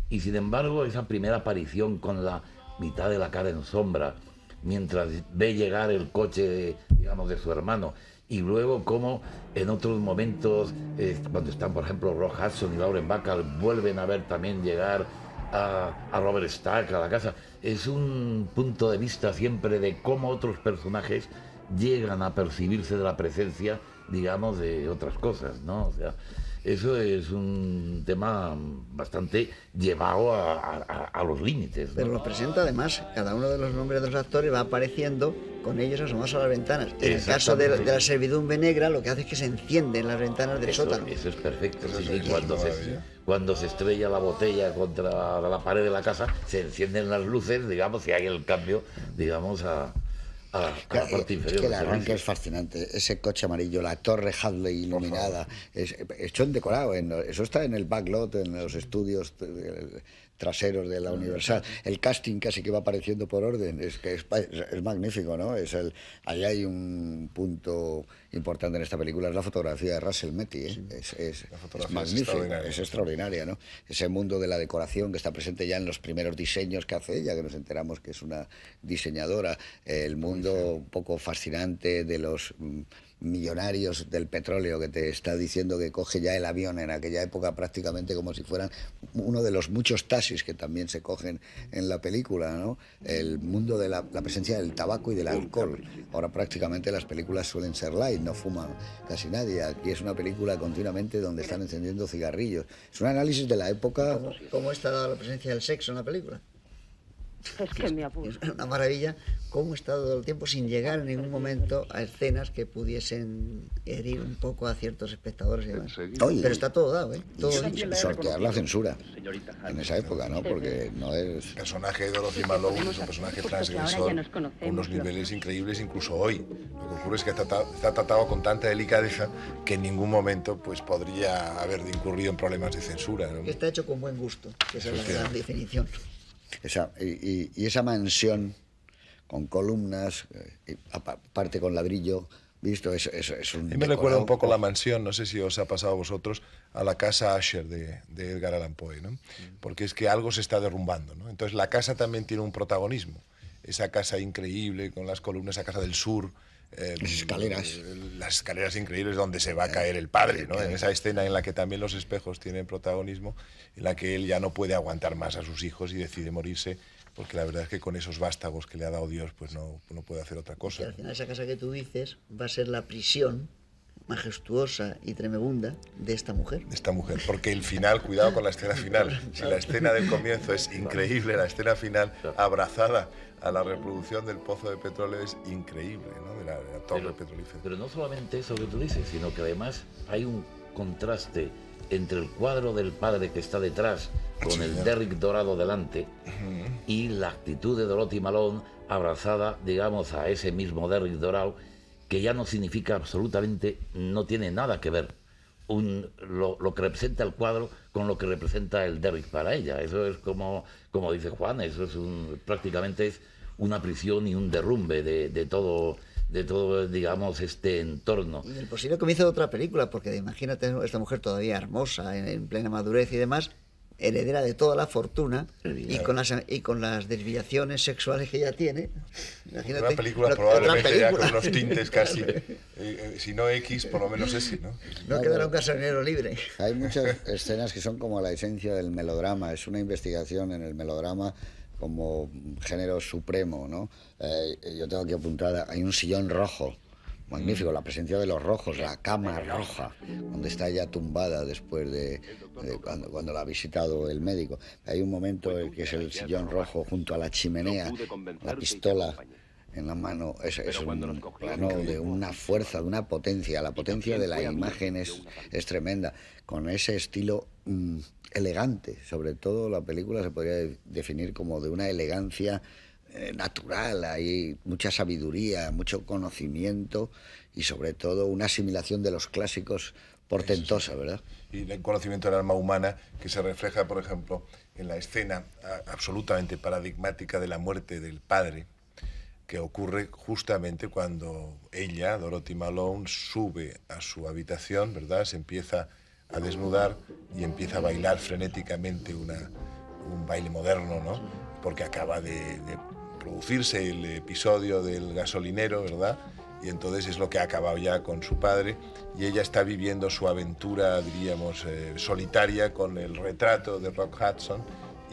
Y sin embargo, esa primera aparición con la mitad de la cara en sombra, mientras ve llegar el coche, de, digamos, de su hermano, y luego como en otros momentos, eh, cuando están, por ejemplo, Rock Hudson y Lauren Bacall, vuelven a ver también llegar a, Robert Stark a la casa. Es un punto de vista siempre de cómo otros personajes llegan a percibirse de la presencia, digamos, de otras cosas, ¿no? O sea, eso es un tema bastante llevado a, los límites. Pero lo
presenta además, cada uno de los nombres de los actores va apareciendo con ellos asomados a las
ventanas. En el caso de, la
servidumbre negra, lo que hace es que se encienden las ventanas de sótano.
Eso es perfecto. sí, cuando, se, cuando se estrella la botella contra la pared de la casa, se encienden las luces, digamos, y hay el cambio, digamos, a, es que el arranque es
fascinante. Ese coche amarillo, la torre Hadley iluminada, es, hecho en decorado. eso está en el backlot, en los estudios traseros de la Universal. El casting casi que va apareciendo por orden, es que es, es, magnífico, ¿no? Es el, ahí hay un punto importante en esta película, es la fotografía de Russell Metty, ¿eh? es, es, es extraordinaria, ¿no? Ese mundo de la decoración que está presente ya en los primeros diseños que hace ella, que nos enteramos que es una diseñadora, el mundo un poco fascinante de los mm, millonarios del petróleo que te está diciendo que coge ya el avión en aquella época prácticamente como si fueran uno de los muchos taxis que también se cogen en la película, ¿no? El mundo de la, presencia del tabaco y del alcohol. Ahora prácticamente las películas suelen ser light, no fuman casi nadie. Aquí es una película continuamente donde están encendiendo cigarrillos. Es un análisis de la época... ¿Cómo,
cómo está la presencia del sexo en la película? Es que me Es una maravilla cómo ha estado todo el tiempo sin llegar en ningún momento a escenas que pudiesen herir un poco a ciertos espectadores Pero está todo dado, ¿eh? Todo y sortear la
censura en esa época, ¿no? Porque no es... El personaje de Dorothy Malone es un personaje transgresor a unos niveles
increíbles incluso hoy. Lo que ocurre es que está tratado, con tanta delicadeza que en ningún momento pues podría haber incurrido en problemas de censura.
Está hecho con buen gusto, que es la gran definición
y, esa mansión con columnas, eh, aparte con ladrillo, visto, es, un... me recuerda un poco la
mansión, no sé si os ha pasado a vosotros, a la casa Asher de, Edgar Allan Poe, ¿no? Mm. Porque es que algo se está derrumbando, ¿no? Entonces la casa también tiene un protagonismo. Esa casa increíble con las columnas, esa casa del sur, Em, las escaleras. increíbles donde se va a caer el padre, En esa escena en la que también los espejos tienen protagonismo, en la que él ya no puede aguantar más a sus hijos y decide morirse, porque la verdad es que con esos vástagos que le ha dado Dios, pues no, no puede hacer otra cosa. Al final, esa
casa que tú dices
va a ser la prisión majestuosa y tremebunda de esta mujer. De esta mujer, porque el final, cuidado con la escena final, si la escena del comienzo es increíble, la escena final abrazada a la reproducción del pozo de petróleo es increíble, ¿no? de la, torre pero, Pero no solamente eso que tú dices, sino que además hay un contraste
entre el cuadro del padre que está detrás, con el Derrick Dorado delante, y la actitud de Dorothy Malone abrazada, digamos, a ese mismo Derrick Dorado, que ya no significa absolutamente, no tiene nada que ver lo, lo que representa el cuadro con lo que representa el Derrick para ella. Eso es como, como dice Juan, eso es un, prácticamente es una prisión y un derrumbe de, todo de todo, digamos, este entorno.
el posible comienzo de otra película, porque imagínate esta mujer todavía hermosa, en plena madurez y demás, heredera de toda la fortuna y con, las, y con las desviaciones sexuales que ella tiene. una película probablemente ya con unos tintes casi, eh,
eh, si no X, por lo menos ese, ¿no? No quedará un casonero libre. Hay
muchas escenas que son como la esencia del melodrama, es una investigación en el melodrama como género supremo, ¿no? Eh, yo tengo que apuntar, hay un sillón rojo magnífico, la presencia de los rojos, la cama roja, donde está ya tumbada después de, cuando, la ha visitado el médico. Hay un momento que es el sillón rojo junto a la chimenea, la pistola en la mano, es, plano de una fuerza, de una potencia, la potencia de la imagen es, tremenda, con ese estilo mm, elegante, sobre todo la película se podría definir como de una elegancia eh, natural, hay mucha sabiduría, mucho conocimiento y sobre todo una asimilación de los clásicos portentosa, ¿verdad?
Y el conocimiento del alma humana que se refleja, por ejemplo, en la escena absolutamente paradigmática de la muerte del padre, que ocurre justamente cuando ella, Dorothy Malone, sube a su habitación, ¿verdad? Se empieza a desnudar y empieza a bailar frenéticamente una, un baile moderno, ¿no? Porque acaba de producirse el episodio del gasolinero, ¿verdad? Y entonces es lo que ha acabado ya con su padre y ella está viviendo su aventura, diríamos, eh, solitaria con el retrato de Rock Hudson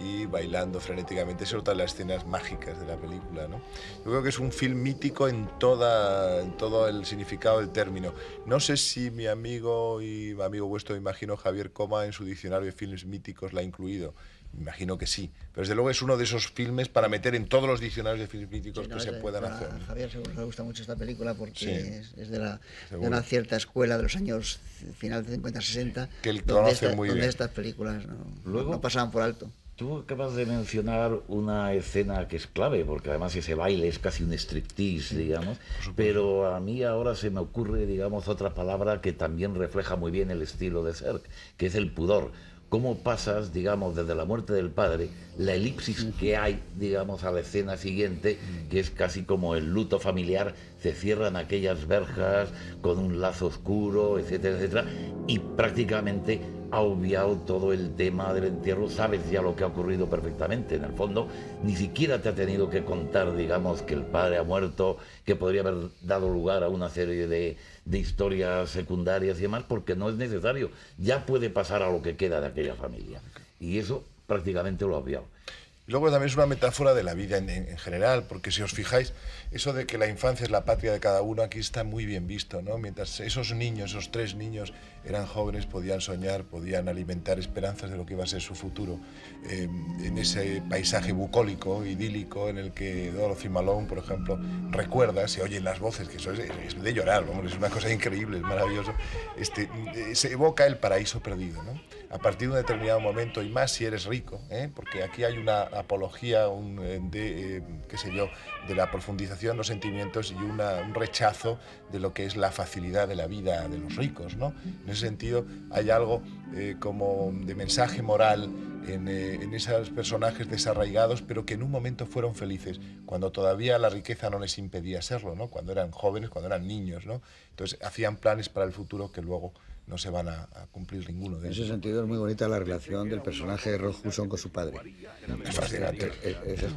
y bailando frenéticamente. Esa es otra de las escenas mágicas de la película. ¿no? Yo creo que es un film mítico en, en todo el significado del término. No sé si mi amigo y amigo vuestro, imagino, Javier Coma, en su diccionario de films míticos la ha incluido. Imagino que sí. Pero desde luego es uno de esos filmes para meter en todos los diccionarios de filmes críticos que se puedan hacer.
Javier seguro que le gusta mucho esta película porque es, de, una cierta escuela de los años final de 50-60 que él donde, muy estas películas no, Luego,
pasaban por alto. Tú acabas de mencionar una escena que es clave, porque además ese baile es casi un striptease, digamos, pero a mí ahora se me ocurre, digamos, otra palabra que también refleja muy bien el estilo de Zerk... que es el pudor cómo pasas, digamos, desde la muerte del padre, la elipsis que hay, digamos, a la escena siguiente, mm. que es casi como el luto familiar, se cierran aquellas verjas con un lazo oscuro, etcétera, etcétera, y prácticamente ha obviado todo el tema del entierro, sabes ya lo que ha ocurrido perfectamente, en el fondo, ni siquiera te ha tenido que contar, digamos, que el padre ha muerto, que podría haber dado lugar a una serie de, de historias secundarias y demás, porque no es necesario, ya puede pasar
a lo que queda de aquella familia. Y eso prácticamente lo ha obviado. Luego también es una metáfora de la vida en, en, general, porque si os fijáis, eso de que la infancia es la patria de cada uno aquí está muy bien visto, ¿no? Mientras esos niños, esos tres niños eran jóvenes, podían soñar, podían alimentar esperanzas de lo que iba a ser su futuro. Eh, en ese paisaje bucólico, idílico, en el que Dorothy Malone, por ejemplo, recuerda, se oyen las voces, que eso es, de llorar, es una cosa increíble, es maravilloso, este, se evoca el paraíso perdido. ¿no? A partir de un determinado momento, y más si eres rico, ¿eh? porque aquí hay una apología un, eh, de, eh, qué sé yo, de la profundización de los sentimientos y un rechazo de lo que es la facilidad de la vida de los ricos. ¿no? ese sentido hay algo eh, como de mensaje moral eh, en, esos personajes desarraigados, pero que en un momento fueron felices, cuando todavía la riqueza no les impedía serlo, ¿no? cuando eran jóvenes, cuando eran niños. ¿no? Entonces hacían planes para el futuro que luego no se van a, cumplir ninguno de ellos. En ese
sentido es muy bonita la relación del personaje de Ross Husson con su padre. Es fascinante.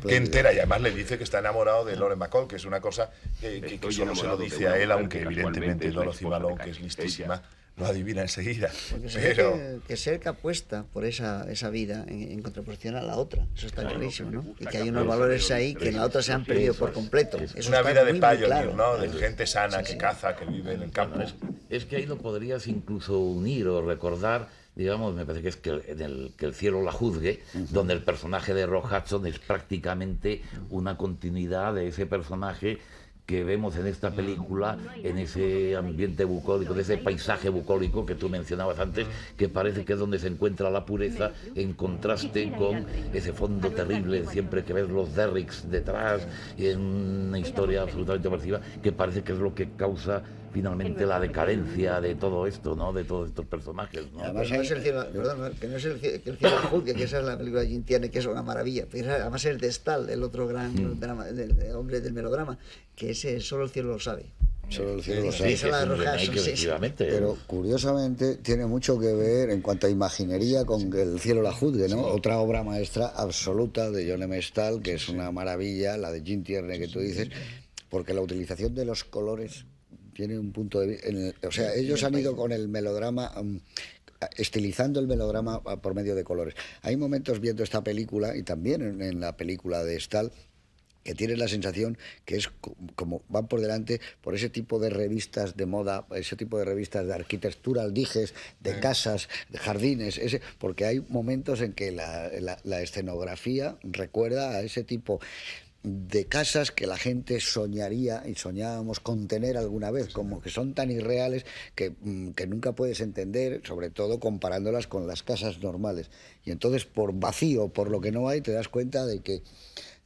que entera, y además le dice que está enamorado de Loren McCall, que es una cosa eh, que, que, solo se lo dice a él, aunque evidentemente Dorothy Malone, que es listísima, lo adivina enseguida. pero... que,
que, Cerca apuesta por esa, esa vida en, contraposición a la otra. Eso está clarísimo, ¿no? Y que hay unos valores ahí que en la otra se han perdido por completo. es una vida de payo,
¿no? De gente sana que caza, que vive en el campo.
Es, que ahí lo podrías incluso unir o recordar digamos, me parece que es que el, el, que el cielo la juzgue, donde el personaje de Rock Hudson es prácticamente una continuidad de ese personaje que vemos en esta película, en ese ambiente bucólico, de ese paisaje bucólico que tú mencionabas antes, que parece que es donde se encuentra la pureza en contraste con ese fondo terrible, siempre que ves los derricks detrás, en una historia absolutamente masiva, que parece que es lo que causa finalmente la decadencia de todo esto, ¿no? De todos estos personajes, ¿no? Además, no es el
cielo, que no es el, que cielo que esa es la película de Gintierne, que es una maravilla. además es de Stahl, el otro gran mm. hombre del melodrama, que ese solo el cielo lo sabe. Solo
el cielo lo sabe. pero curiosamente tiene mucho que ver en cuanto a imaginería con que el cielo la juzgue, ¿no? Otra obra maestra absoluta de John M. Stahl, que es una maravilla, la de Jim Tierney que tú dices, porque la utilización de los colores tiene un punto de vista. o sea, ellos han ido con el melodrama. Mm, estilizando el melodrama ah, por medio de colores. Hay momentos viendo esta película y también en, la película de Stahl que tienes la sensación que es como van por delante por ese tipo de revistas de moda, ese tipo de revistas de arquitectura, aldijes, de casas, de jardines, ese, porque hay momentos en que la escenografía recuerda a ese tipo de casas que la gente soñaría y soñábamos con tener alguna vez, como que son tan irreales mm, que, nunca puedes entender, sobre todo comparándolas con las casas normales. Y entonces por vacío, por lo que no hay, te das cuenta de que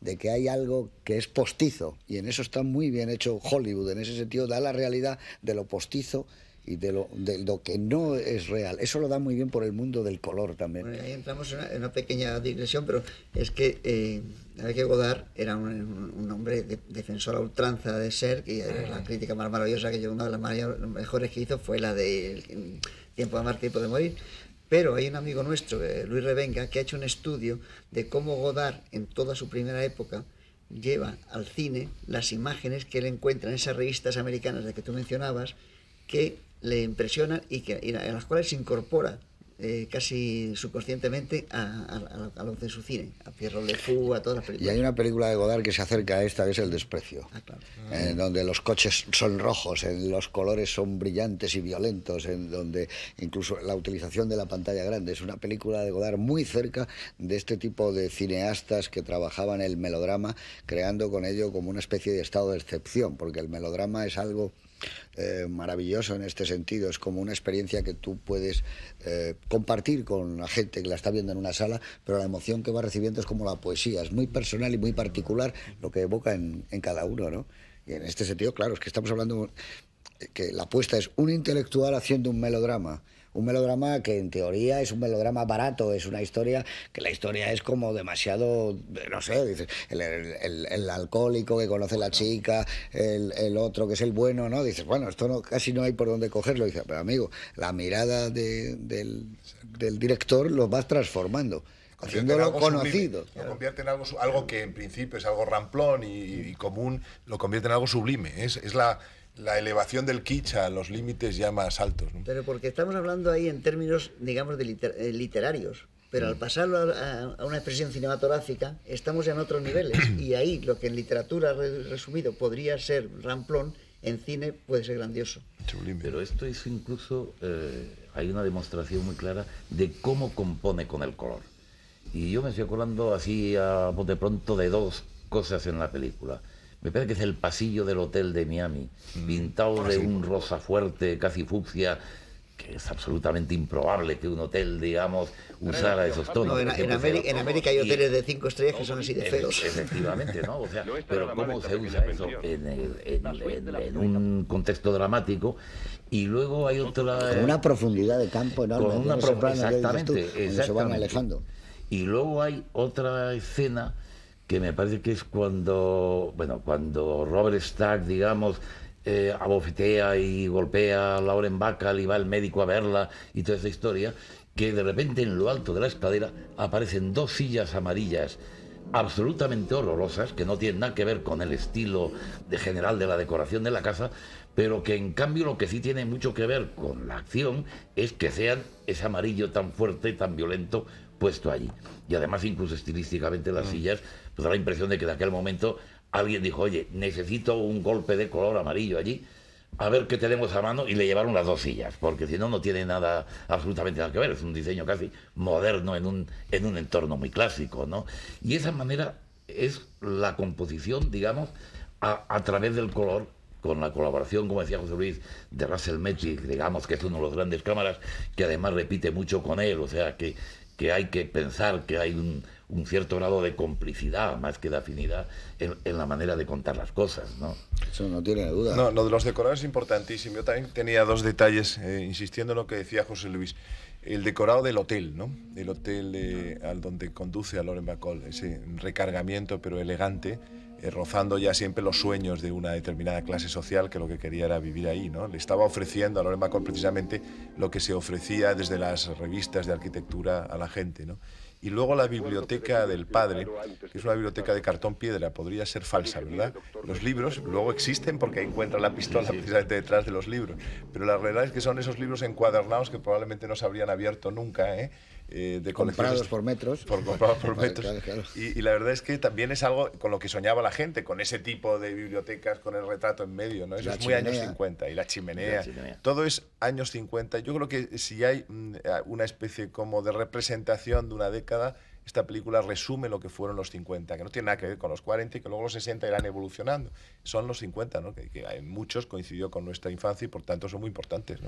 de que hay algo que es postizo y en eso está muy bien hecho Hollywood, en ese sentido da la realidad de lo postizo y de lo, de lo que no es real. Eso lo da muy bien por el
mundo del color también. Bueno, ahí entramos en una, pequeña digresión, pero es que eh, que Godard era un, hombre defensor a ultranza de ser, y la crítica más maravillosa que yo, una de las mejores que hizo fue la de Tiempo de amar, tiempo de morir. Pero hay un amigo nuestro, eh, Luis Revenga, que ha hecho un estudio de cómo Godard en toda su primera época lleva al cine las imágenes que él encuentra en esas revistas americanas de que tú mencionabas, que le impresiona y, que, en las cuales se incorpora eh, casi subconscientemente a, los de su cine, a Pierre Le a todas las películas. Y hay
una película de Godard que se acerca a esta, que es El Desprecio, ah, en eh, ah. donde los coches son rojos, en los colores son brillantes y violentos, en donde incluso la utilización de la pantalla grande. Es una película de Godard muy cerca de este tipo de cineastas que trabajaban el melodrama, creando con ello como una especie de estado de excepción, porque el melodrama es algo eh, maravilloso en este sentido. Es como una experiencia que tú puedes eh, compartir con la gente que la está viendo en una sala, pero la emoción que va recibiendo es como la poesía. Es muy personal y muy particular lo que evoca en, cada uno, ¿no? Y en este sentido, claro, es que estamos hablando eh, que la apuesta es un intelectual haciendo un melodrama. Un melodrama que en teoría es un melodrama barato, es una historia que la historia es como demasiado, no sé, dices, el, alcohólico que conoce la chica, el, otro que es el bueno, ¿no? Dices, bueno, esto no, casi no hay por dónde cogerlo. Dices, pero amigo, la mirada del, del director lo vas transformando haciéndolo conocido.
Lo convierte en algo, algo que en principio es algo ramplón y, común, lo convierte en algo sublime. Es, es la, la elevación del kitsch a los límites ya más altos. ¿no?
Pero porque estamos hablando ahí en términos, digamos, de eh, literarios. Pero al mm. pasarlo a, una expresión cinematográfica, estamos en otros niveles. Y ahí lo que en literatura resumido podría ser ramplón, en cine puede
ser grandioso. Pero esto es incluso, eh, hay una demostración muy clara de cómo compone con el color. Y yo me estoy acordando así a, de pronto de dos cosas en la película me parece que es el pasillo del hotel de Miami, mm. pintado ah, de un rosa fuerte, casi fucsia, que es absolutamente improbable que un hotel, digamos, usara esos tonos. en, América, hay hoteles de cinco estrellas que son así de feos. E- efectivamente, ¿no? O sea, pero ¿cómo se usa eso en, un contexto dramático? Y luego hay otra... Con una
profundidad de campo enorme. Con una profundidad, exactamente, campo exactamente. Se van alejando.
Y luego hay otra escena que me parece que es cuando, bueno, cuando Robert Stack, digamos, eh, abofetea y golpea a Lauren Bacall y va el médico a verla y toda esa historia, que de repente en lo alto de la escalera aparecen dos sillas amarillas absolutamente horrorosas, que no tienen nada que ver con el estilo de general de la decoración de la casa, pero que en cambio lo que sí tiene mucho que ver con la acción es que sean ese amarillo tan fuerte, tan violento puesto allí. Y además incluso estilísticamente las mm. sillas pues da la impresión de que en aquel momento alguien dijo, oye, necesito un golpe de color amarillo allí, a ver qué tenemos a mano, y le llevaron las dos sillas, porque si no, no tiene nada, absolutamente nada que ver, es un diseño casi moderno en un, en un entorno muy clásico, ¿no? Y esa manera es la composición, digamos, a, través del color con la colaboración, como decía José Luis, de Russell Metric, digamos que es uno de los grandes cámaras, que además repite mucho con él, o sea que, que hay que pensar que hay un, un cierto grado de complicidad, más que de afinidad, en, la manera de contar las cosas, ¿no?
Eso no tiene duda. No, lo de los decorados es importantísimo. Yo también tenía dos detalles, eh, insistiendo en lo que decía José Luis. El decorado del hotel, ¿no? El hotel eh, al donde conduce a Loren Bacol, ese recargamiento pero elegante, eh, rozando ya siempre los sueños de una determinada clase social que lo que quería era vivir ahí, ¿no? Le estaba ofreciendo a Loren Bacol precisamente lo que se ofrecía desde las revistas de arquitectura a la gente, ¿no? y luego la biblioteca del padre, que es una biblioteca de cartón piedra, podría ser falsa, ¿verdad? Los libros luego existen porque encuentra la pistola precisamente detrás de los libros, pero la realidad es que son esos libros encuadernados que probablemente no se habrían abierto nunca, ¿eh? Eh, de Comprados por metros. metros. Y, la verdad es que también es algo con lo que soñaba la gente, con ese tipo de bibliotecas, con el retrato en medio, ¿no? Eso es muy años 50. Y la chimenea. la chimenea. Todo es años 50. Yo creo que si hay mm, una especie como de representación de una década, esta película resume lo que fueron los 50, que no tiene nada que ver con los 40 y que luego los 60 irán evolucionando. Son los 50, ¿no? que, en muchos coincidió con nuestra infancia y por tanto son muy importantes.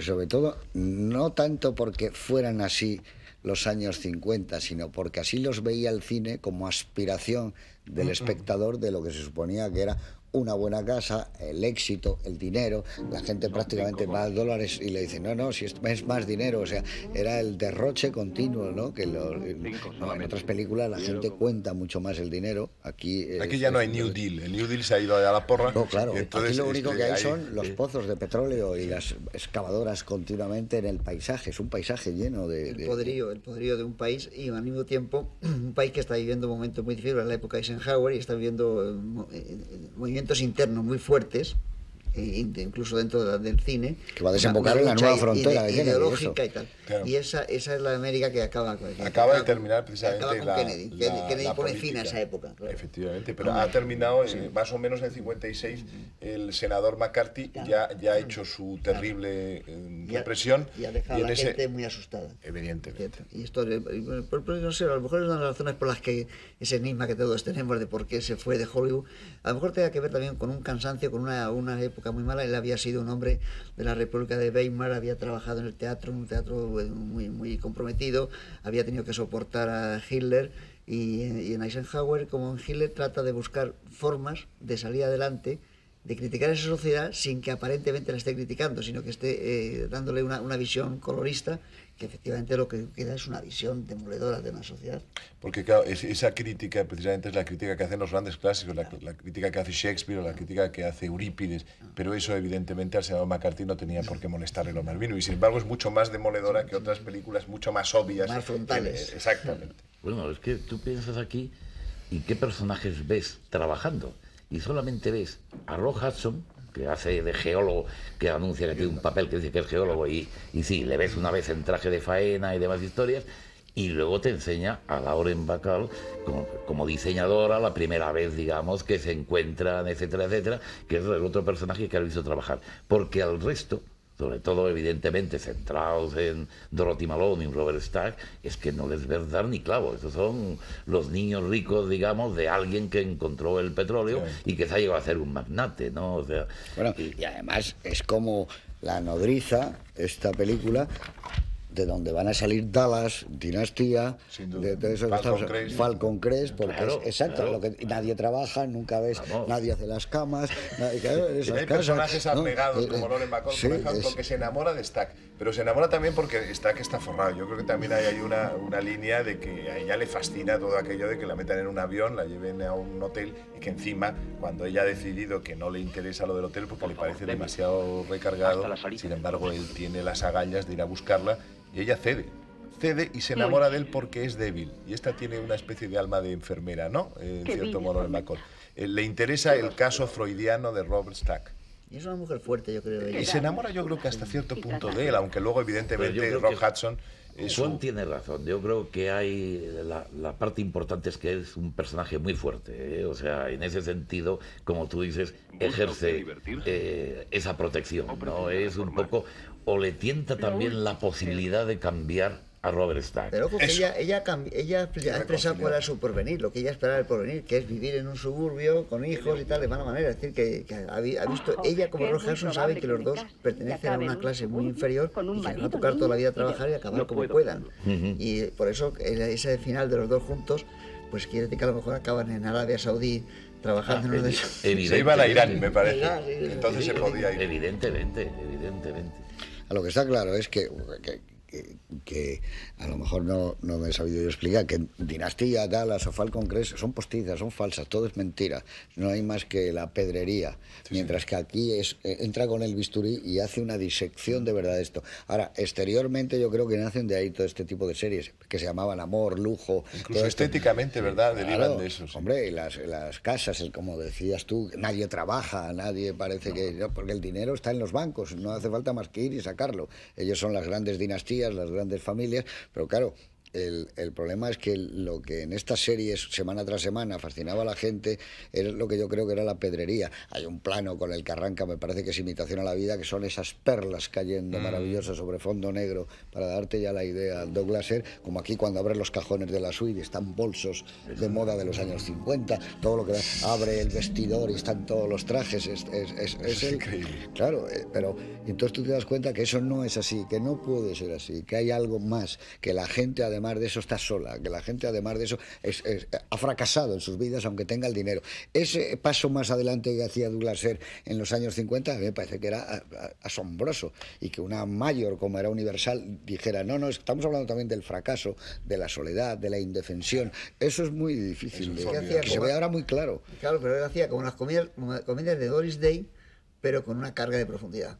sobre todo, no tanto porque fueran así los años 50, sino porque así los veía el cine como aspiración del mm, mm. espectador de lo que se suponía que era una buena casa, el éxito, el dinero, la gente prácticamente va al dólares y le dice, no, no, si es más dinero, o sea, era el derroche continuo, ¿no? Que en otras películas la gente cuenta mucho más el dinero, aquí...
Eh, aquí ya no hay New Deal, el New Deal se ha ido a la porra. No, claro, aquí lo único este, que hay, son
los pozos de petróleo y las excavadoras continuamente en el paisaje, es un paisaje lleno de...
El de... el podrío de un país y al mismo tiempo un país que está viviendo un momento muy difícil. en la época de Eisenhower y está viviendo eh, muy internos muy fuertes incluso dentro del cine. Que va a desembocar en la nueva frontera ideológica y, tal. Y esa, esa es la
América que acaba Acaba, de terminar precisamente acaba con Kennedy. Kennedy, pone fin a esa época. Efectivamente, pero ha terminado más o menos en el 56. El senador McCarthy ya, ya ha hecho su terrible eh, represión. Y ha dejado a la gente muy asustada.
Evidentemente. Y esto, no sé, a lo mejor es una de las razones por las que ese enigma que todos tenemos de por qué se fue de Hollywood, a lo mejor tenga que ver también con un cansancio, con una, una época muy mala. Él había sido un hombre de la República de Weimar, había trabajado en el teatro, en un teatro eh, muy, muy comprometido, había tenido que soportar a Hitler. Eh, y, en Eisenhower, como en Hitler, trata de buscar formas de salir adelante de criticar a esa sociedad sin que aparentemente la esté criticando, sino que esté eh, dándole una, una, visión colorista que efectivamente lo que queda es una visión demoledora de una sociedad.
Porque claro, esa crítica precisamente es la crítica que hacen los grandes clásicos, la, crítica que hace Shakespeare la crítica que hace Eurípides, pero eso evidentemente al senador McCarthy no tenía por qué molestarle lo más y sin embargo es mucho más demoledora que otras películas mucho más obvias. Más frontales. Eh, exactamente.
Bueno, es que tú piensas aquí y qué personajes ves trabajando, y solamente ves a Rock Hudson, que hace de geólogo, que anuncia que tiene un papel que dice que es geólogo y, y sí, le ves una vez en traje de faena y demás historias, y luego te enseña a Lauren Bacall como, como, diseñadora la primera vez, digamos, que se encuentran, etcétera, etcétera, que es el otro personaje que ha visto trabajar. Porque al resto, sobre todo evidentemente centrados en Dorothy Malone y Robert Stack, es que no les ves dar ni clavo. Esos son los niños ricos, digamos, de alguien que encontró el petróleo y que se ha llegado a ser un magnate, ¿no? O sea, bueno, y además
es como la nodriza, esta película, de donde van a salir Dallas, Dinastía, de, de Falcon, Crest. porque es exacto, lo que nadie trabaja, nunca ves, nadie hace las camas. Y hay personajes apegados eh, como eh, Loren Bacol, sí,
que se enamora de Stack pero se enamora también porque está que está forrado. Yo creo que también hay, una, línea de que a ella le fascina todo aquello de que la metan en un avión, la lleven a un hotel y que encima, cuando ella ha decidido que no le interesa lo del hotel porque le parece demasiado recargado, sin embargo, él tiene las agallas de ir a buscarla y ella cede cede y se enamora de él porque es débil. Y esta tiene una especie de alma de enfermera, ¿no? Eh, en cierto modo, el eh, Le interesa el caso freudiano de Robert Stack. Y es una mujer fuerte, yo creo. Y se enamora, yo creo que hasta cierto punto de él, aunque luego, evidentemente, Rob Hudson.
Juan tiene razón. Yo creo que hay. La, parte importante es que es un personaje muy fuerte. ¿eh? O sea, en ese sentido, como tú dices, ejerce eh, esa protección. ¿no? Es un poco. O le tienta también la posibilidad de cambiar a Robert Stack. Pero ojo, que
ella, ella, ella ha expresado cuál era su porvenir, lo que ella esperaba el porvenir, que es vivir en un suburbio con hijos y tal, de mala manera. Es decir, que, ha, visto, ella como Roger sabe que los dos pertenecen a una clase muy inferior y que van a tocar toda la vida a trabajar y acabar como puedan. Y por eso ese final de los dos juntos, pues quiere decir que a lo mejor acaban en Arabia Saudí trabajando en ah, en uno Se iban a Irán, me parece. Entonces se podía
ir.
Evidentemente, evidentemente.
A lo que está claro es que, que, a lo mejor no, no me he sabido yo explicar, que Dinastía, Dallas o Falcon Crest son postizas, son falsas, todo es mentira. No hay más que la pedrería. mientras que aquí es, eh, entra con el bisturí y hace una disección de verdad esto. Ahora, exteriormente yo creo que nacen de ahí todo este tipo de series que se llamaban Amor, Lujo. Incluso estéticamente, ¿verdad? Derivan de eso. Hombre, las, las casas, como decías tú, nadie trabaja, nadie parece que. Porque el dinero está en los bancos, no hace falta más que ir y sacarlo. Ellos son las grandes dinastías las grandes familias, pero claro, el, problema es que lo que en estas series, semana tras semana, fascinaba a la gente es lo que yo creo que era la pedrería. Hay un plano con el que arranca, me parece que es imitación a la vida, que son esas perlas cayendo mm. maravillosas sobre fondo negro, para darte ya la idea de glaser como aquí cuando abres los cajones de la suite, están bolsos de moda de los años 50, todo lo que abre el vestidor y están todos los trajes. Es, increíble. Claro, eh, pero entonces tú te das cuenta que eso no es así, que no puede ser así, que hay algo más, que la gente además además de eso está sola, que la gente además de eso ha fracasado en sus vidas aunque tenga el dinero. Ese paso más adelante que hacía Douglas en los años 50 me parece que era asombroso y que una mayor como era Universal dijera, no, no, estamos hablando también del fracaso, de la soledad, de la indefensión. Eso es muy difícil, se ve ahora
muy claro. Claro, pero él hacía como las comidas de Doris Day, pero con una carga de
profundidad.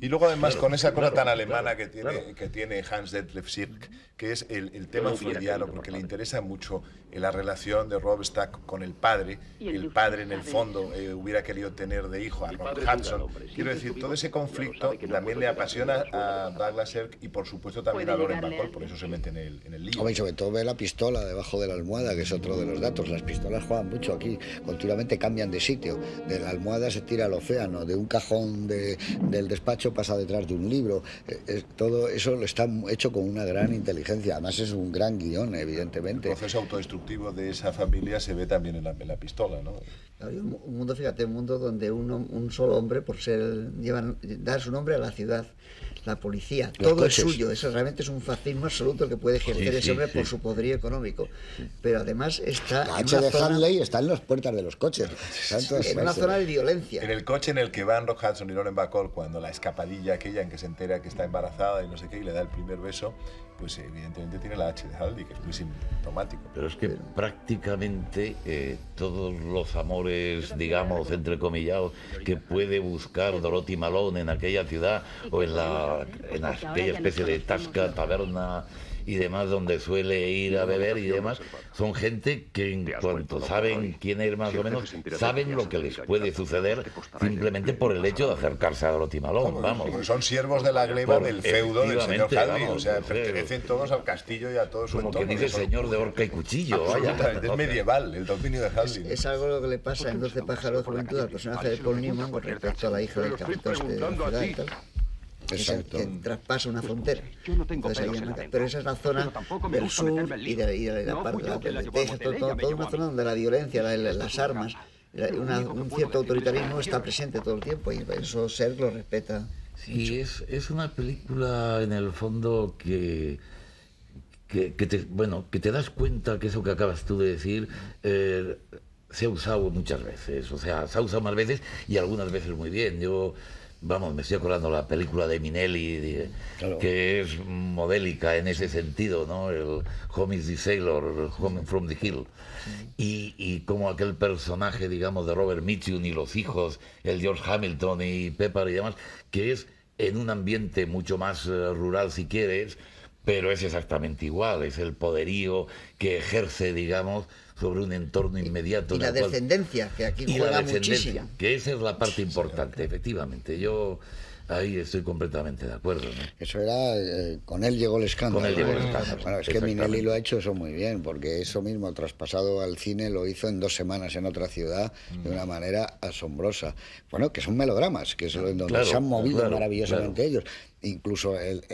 Y luego además con esa cosa tan alemana que, tiene, que tiene Hans Detlef Sirk, que es el, el tema freudiano, porque le interesa mucho eh, la relación de Rob Stack con el padre. El padre en el fondo eh, hubiera querido tener de hijo a Rob Hudson. Quiero decir, todo ese conflicto también le apasiona a Douglas Sirk y por supuesto también a Loren Bacall, por eso se mete en el,
en sobre todo ve la pistola debajo de la almohada, que es otro de los datos. Las pistolas juegan mucho aquí, continuamente cambian de sitio. De la almohada se tira al océano, de un cajón del despacho pasa detrás de un libro. Eh, todo eso lo está hecho con una gran inteligencia. Además es un gran guión, evidentemente. El
proceso autodestructivo de esa familia se ve también en la, pistola, ¿no? Hay un, mundo, fíjate,
un mundo donde un solo hombre, por ser, llevan, da su nombre a la ciudad la policía, todo es suyo. Eso realmente es un fascismo absoluto que puede ejercer ese hombre por su poder económico. Pero además está. La de
está en las puertas de los coches. en una zona de violencia.
En el coche en el que van Rock Hudson y Loren Bacol cuando la escapadilla aquella en que se entera que está embarazada y no sé qué, y le da el primer beso, pues evidentemente tiene la H de Haldi, que es muy sintomático.
Pero es que prácticamente eh, todos los amores, digamos, entre entrecomillados, que puede buscar Dorothy Malone en aquella ciudad o en, la, ¿eh? en aquella especie de tasca, taberna y demás donde suele ir a beber y demás, son gente que en cuanto saben quién es más o menos, saben lo que les puede suceder simplemente por el hecho de acercarse a Grotimalón. Vamos.
Son siervos de la gleba del feudo del señor Jadwin, o sea, pertenecen todos al castillo y a todo su entorno. Como que dice señor
de orca y cuchillo. Es
medieval el dominio de
Jadwin. Es, algo lo que le pasa en 12 pájaros de juventud al personaje de Paul Newman con respecto a la hija del capitán este Exacto. Que, traspasa una frontera. Pero esa es la zona del sur y de, la parte de la, es pues toda una zona donde la violencia, las armas, un cierto autoritarismo está presente todo el tiempo y eso Ser lo respeta.
Sí, es, es, una película en el fondo que, que, te, bueno, que te das cuenta que eso que acabas tú de decir eh, se ha usado muchas veces, o sea, se ha usado más veces y algunas veces muy bien. Yo vamos, me estoy acordando la película de Minelli, que es modélica en ese sentido, ¿no? El Homies the Sailor, Home from the Hill. Y, y como aquel personaje, digamos, de Robert Mitchum y los hijos, el George Hamilton y Pepper y demás, que es en un ambiente mucho más eh, rural, si quieres, pero es exactamente igual, es el poderío que ejerce, digamos, sobre un entorno inmediato. Y, la
descendencia, que aquí juega muchísimo.
Que esa es la parte importante, efectivamente. Yo ahí estoy completamente de acuerdo. Eso era, eh, con él llegó el escándalo. Bueno, es que Minelli lo
ha hecho eso muy bien, porque eso mismo, traspasado al cine, lo hizo en dos semanas en otra ciudad de mm. una manera asombrosa. Bueno, que son melodramas, que es donde se han movido maravillosamente ellos. Incluso el,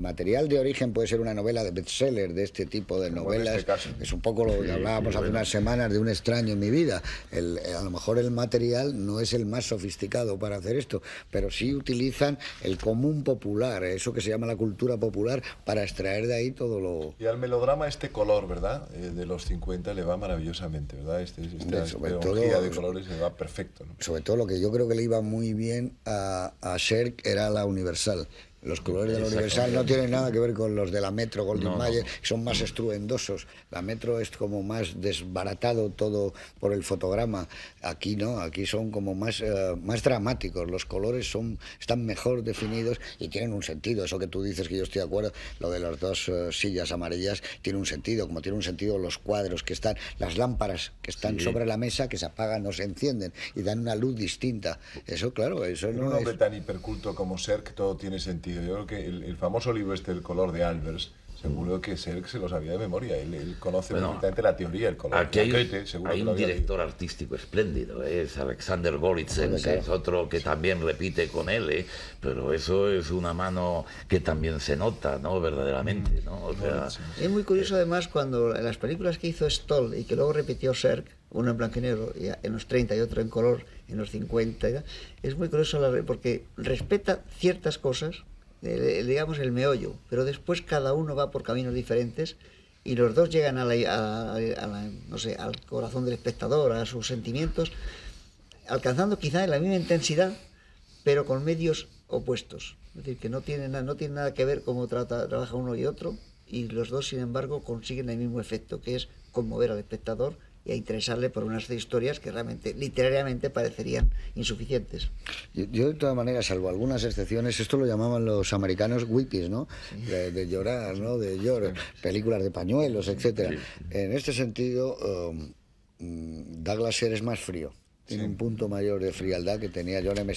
material de origen puede ser una novela de bestseller, de este tipo de este novelas. es un poco lo que hablábamos hace unas semanas de un extraño en mi vida. a lo mejor el material no es el más sofisticado para hacer esto, pero sí utilizan el común popular, eso que se llama la cultura popular, para extraer de ahí todo lo...
Y al melodrama este color, ¿verdad? Eh, de los 50 le va maravillosamente, ¿verdad? Este, esta sobre todo, de colores le va perfecto.
Sobre todo lo que yo creo que le iba muy bien a, a Sherk era la universal. Los colores de Universal no tienen nada que ver con los de la Metro, Golden no, son más estruendosos. La Metro es como más desbaratado todo por el fotograma. Aquí no, aquí son como más, eh, más dramáticos. Los colores son, están mejor definidos y tienen un sentido. Eso que tú dices que yo estoy de acuerdo, lo de las dos eh, sillas amarillas tiene un sentido, como tiene un sentido los cuadros que están, las lámparas que están sobre la mesa, que se apagan o se encienden y dan una luz distinta. Eso, claro, eso no, no es... Un hombre tan
hiperculto como ser que todo tiene sentido yo creo que el, famoso libro este, El color de Albers, seguro mm. que Serk se lo sabía de memoria. Él, conoce perfectamente la teoría del color. Aquí hay, un director
artístico espléndido, ¿eh? es Alexander Goritsen, que es otro que también repite con él, ¿eh? pero eso es una mano que también se nota, ¿no? Verdaderamente, mm.
es muy curioso eh. además cuando las películas que hizo Stoll y que luego repitió Serk una en blanco y negro en los 30 y otro en color en los 50, es muy curioso porque respeta ciertas cosas digamos, el meollo, pero después cada uno va por caminos diferentes y los dos llegan al corazón del espectador, a sus sentimientos, alcanzando quizá la misma intensidad, pero con medios opuestos. Es decir, que no tiene, no tiene nada que ver cómo trata, trabaja uno y otro, y los dos, sin embargo, consiguen el mismo efecto, que es conmover al espectador y a interesarle por unas historias que realmente literariamente parecerían insuficientes.
Yo, de todas maneras, salvo algunas excepciones, esto lo llamaban los americanos wikis, ¿no? De, llorar, ¿no? De llorar, películas de pañuelos, etcétera. En este sentido, um, Douglas es más frío tiene un punto mayor de frialdad que tenía John M.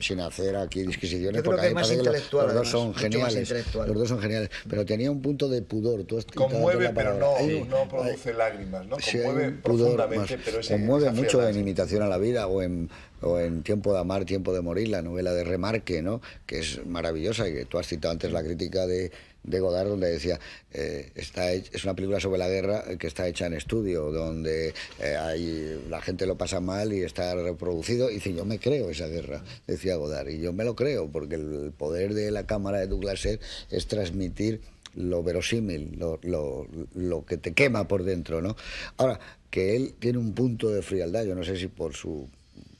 sin hacer aquí disquisiciones. porque más intelectual, los, dos son geniales. Los dos son geniales. Pero tenía un punto de pudor. Tú conmueve, pero no,
no produce lágrimas. ¿no? Conmueve profundamente, pero ese, Conmueve mucho en
Imitación a la Vida o en, o en Tiempo de Amar, Tiempo de Morir, la novela de Remarque, ¿no? que es maravillosa y que tú has citado antes la crítica de de Godard donde decía, eh, está, es una película sobre la guerra que está hecha en estudio, donde hay, eh, la gente lo pasa mal y está reproducido. Y dice, yo me creo esa guerra, decía Godard, y yo me lo creo, porque el poder de la cámara de Douglas Sirk es transmitir lo verosímil, lo, lo, que te quema por dentro, ¿no? Ahora, que él tiene un punto de frialdad, yo no sé si por su,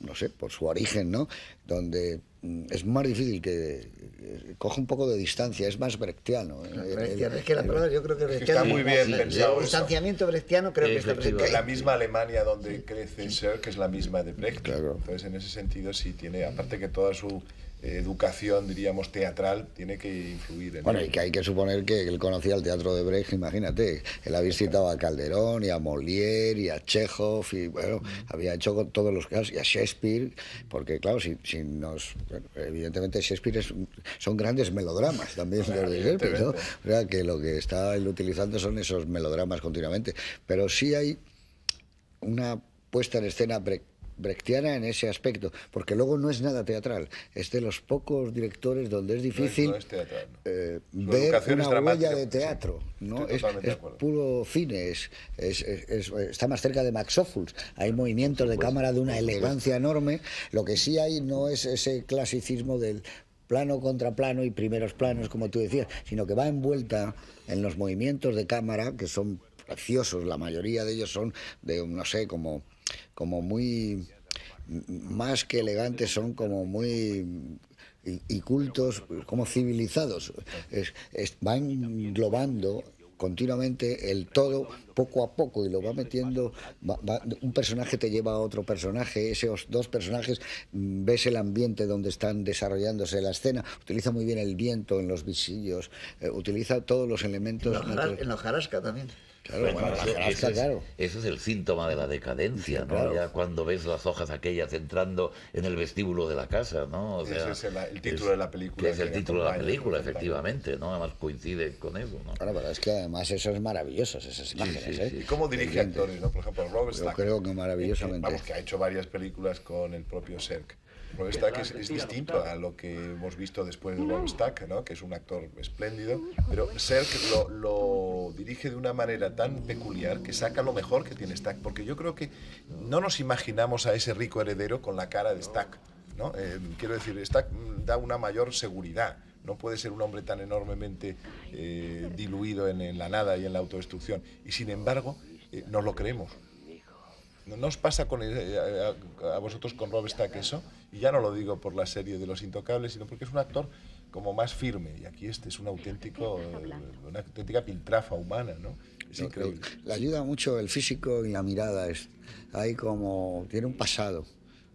no sé, por su origen, ¿no? Donde Mm, es más difícil que ...coge un poco de distancia, es más brechtiano. Brechtiano, es que la verdad yo creo que,
brechtiano... está muy bien pensado. El distanciamiento brechtiano creo que está presente. La misma
Alemania donde crece Sir, que es la misma de Brecht. Entonces, en ese sentido, sí tiene, aparte que toda su educación, diríamos, teatral, tiene que influir en Bueno, y que hay
que suponer que él conocía el teatro de Brecht, imagínate, él ha visitado a Calderón y a Molière y a Chekhov, y bueno, había hecho todos los casos, y a Shakespeare, porque claro, si, nos... evidentemente Shakespeare son grandes melodramas también, de O sea, que lo que está él utilizando son esos melodramas continuamente, pero sí hay una puesta en escena brechtiana en ese aspecto, porque luego no es nada teatral. Es de los pocos directores donde es difícil eh, ver una de teatro. ¿no? Es, puro cine, es, está más cerca de Max Ophuls. Hay movimientos de cámara de una elegancia enorme. Lo que sí hay no es ese clasicismo del plano contra plano y primeros planos, como tú decías, sino que va envuelta en los movimientos de cámara, que son preciosos, la mayoría de ellos son de, no sé, como como muy más que elegantes, son como muy y, cultos, como civilizados. Es, es, continuamente el todo poco a poco y lo va metiendo, un personaje te lleva a otro personaje, esos dos personajes mm, ves el ambiente donde están desarrollándose la escena, utiliza muy bien el viento en los visillos, eh, utiliza todos los elementos...
En la jarasca también
eso, es, el síntoma de la decadencia, ¿no? Ya cuando ves las hojas aquellas entrando en el vestíbulo de la casa, ¿no? es el, título de la película. Que es el título de la película, efectivamente, ¿no? Además coincide con eso, ¿no? Claro, pero es que
además eso es maravilloso, esas imágenes, ¿Y ¿eh? cómo dirige actores, no? Por ejemplo,
Robert Yo creo
que maravillosamente. vamos, que ha
hecho varias películas con el propio Serk. Stack es, es distinto a lo que hemos visto después de Stack, ¿no? que es un actor espléndido, pero Serk lo, dirige de una manera tan peculiar que saca lo mejor que tiene Stack, porque yo creo que no nos imaginamos a ese rico heredero con la cara de Stack. ¿no? Eh, quiero decir, Stack da una mayor seguridad no puede ser un hombre tan enormemente eh, diluido en, la nada y en la autodestrucción. Y sin embargo, no eh, nos lo creemos. ¿No os pasa con, eh, a, vosotros con Robert Stack eso? Y ya no lo digo por la serie de Los Intocables, sino porque es un actor como más firme. Y aquí este es un auténtico, eh, una auténtica piltrafa humana, ¿no?
Es eh, increíble. Le ayuda mucho el físico y la mirada. Es, hay como, tiene un pasado.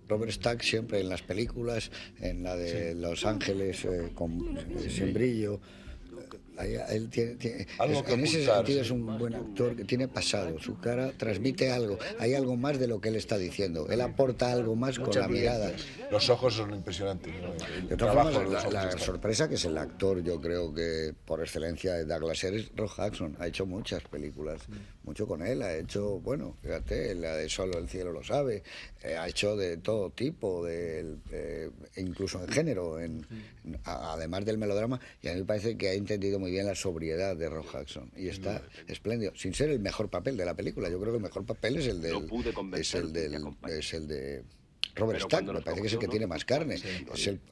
Robert Stack siempre en las películas, en la de Los Ángeles con, sin brillo, él en ese sentido es un buen actor que tiene pasado, su cara transmite algo, hay algo más de lo que él está diciendo, él aporta algo
más con la mirada. Los ojos son impresionantes. trabajo, la, sorpresa
que es el actor, yo creo que por excelencia de Douglas es Rock Jackson, ha hecho muchas películas mucho con él, ha hecho, bueno, fíjate, la de Solo el Cielo lo sabe, eh, ha hecho de todo tipo, de, eh, incluso en género, en, además del melodrama, y a mí me parece que ha entendido muy bien la sobriedad de Ron Jackson, y está espléndido, sin ser el mejor papel de la película, yo creo que el mejor papel es el de. es el de Robert Stack, me parece que es el que tiene más carne.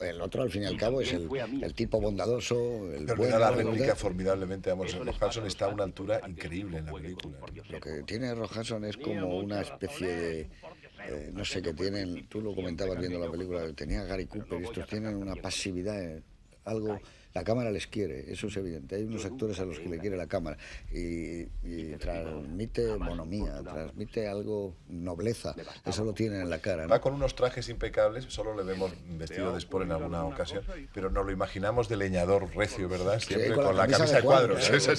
el, otro, al fin y al cabo, es el, tipo bondadoso, el Pero bueno, La réplica
formidablemente vamos. está a una altura increíble en la película.
Lo que tiene Rohanson es como una especie de... Eh, no sé, qué tienen... Tú lo comentabas viendo la película, tenía Gary Cooper, y estos tienen una pasividad, eh, algo la Cámara les quiere, eso es evidente. Hay unos actores a los que le quiere la Cámara y, transmite monomía, transmite algo nobleza. Eso lo tiene en la cara. Va
con unos trajes impecables, solo le vemos vestido de sport en alguna ocasión, pero nos lo imaginamos de leñador recio, ¿verdad? Siempre con, la, camisa, de cuadros. Esa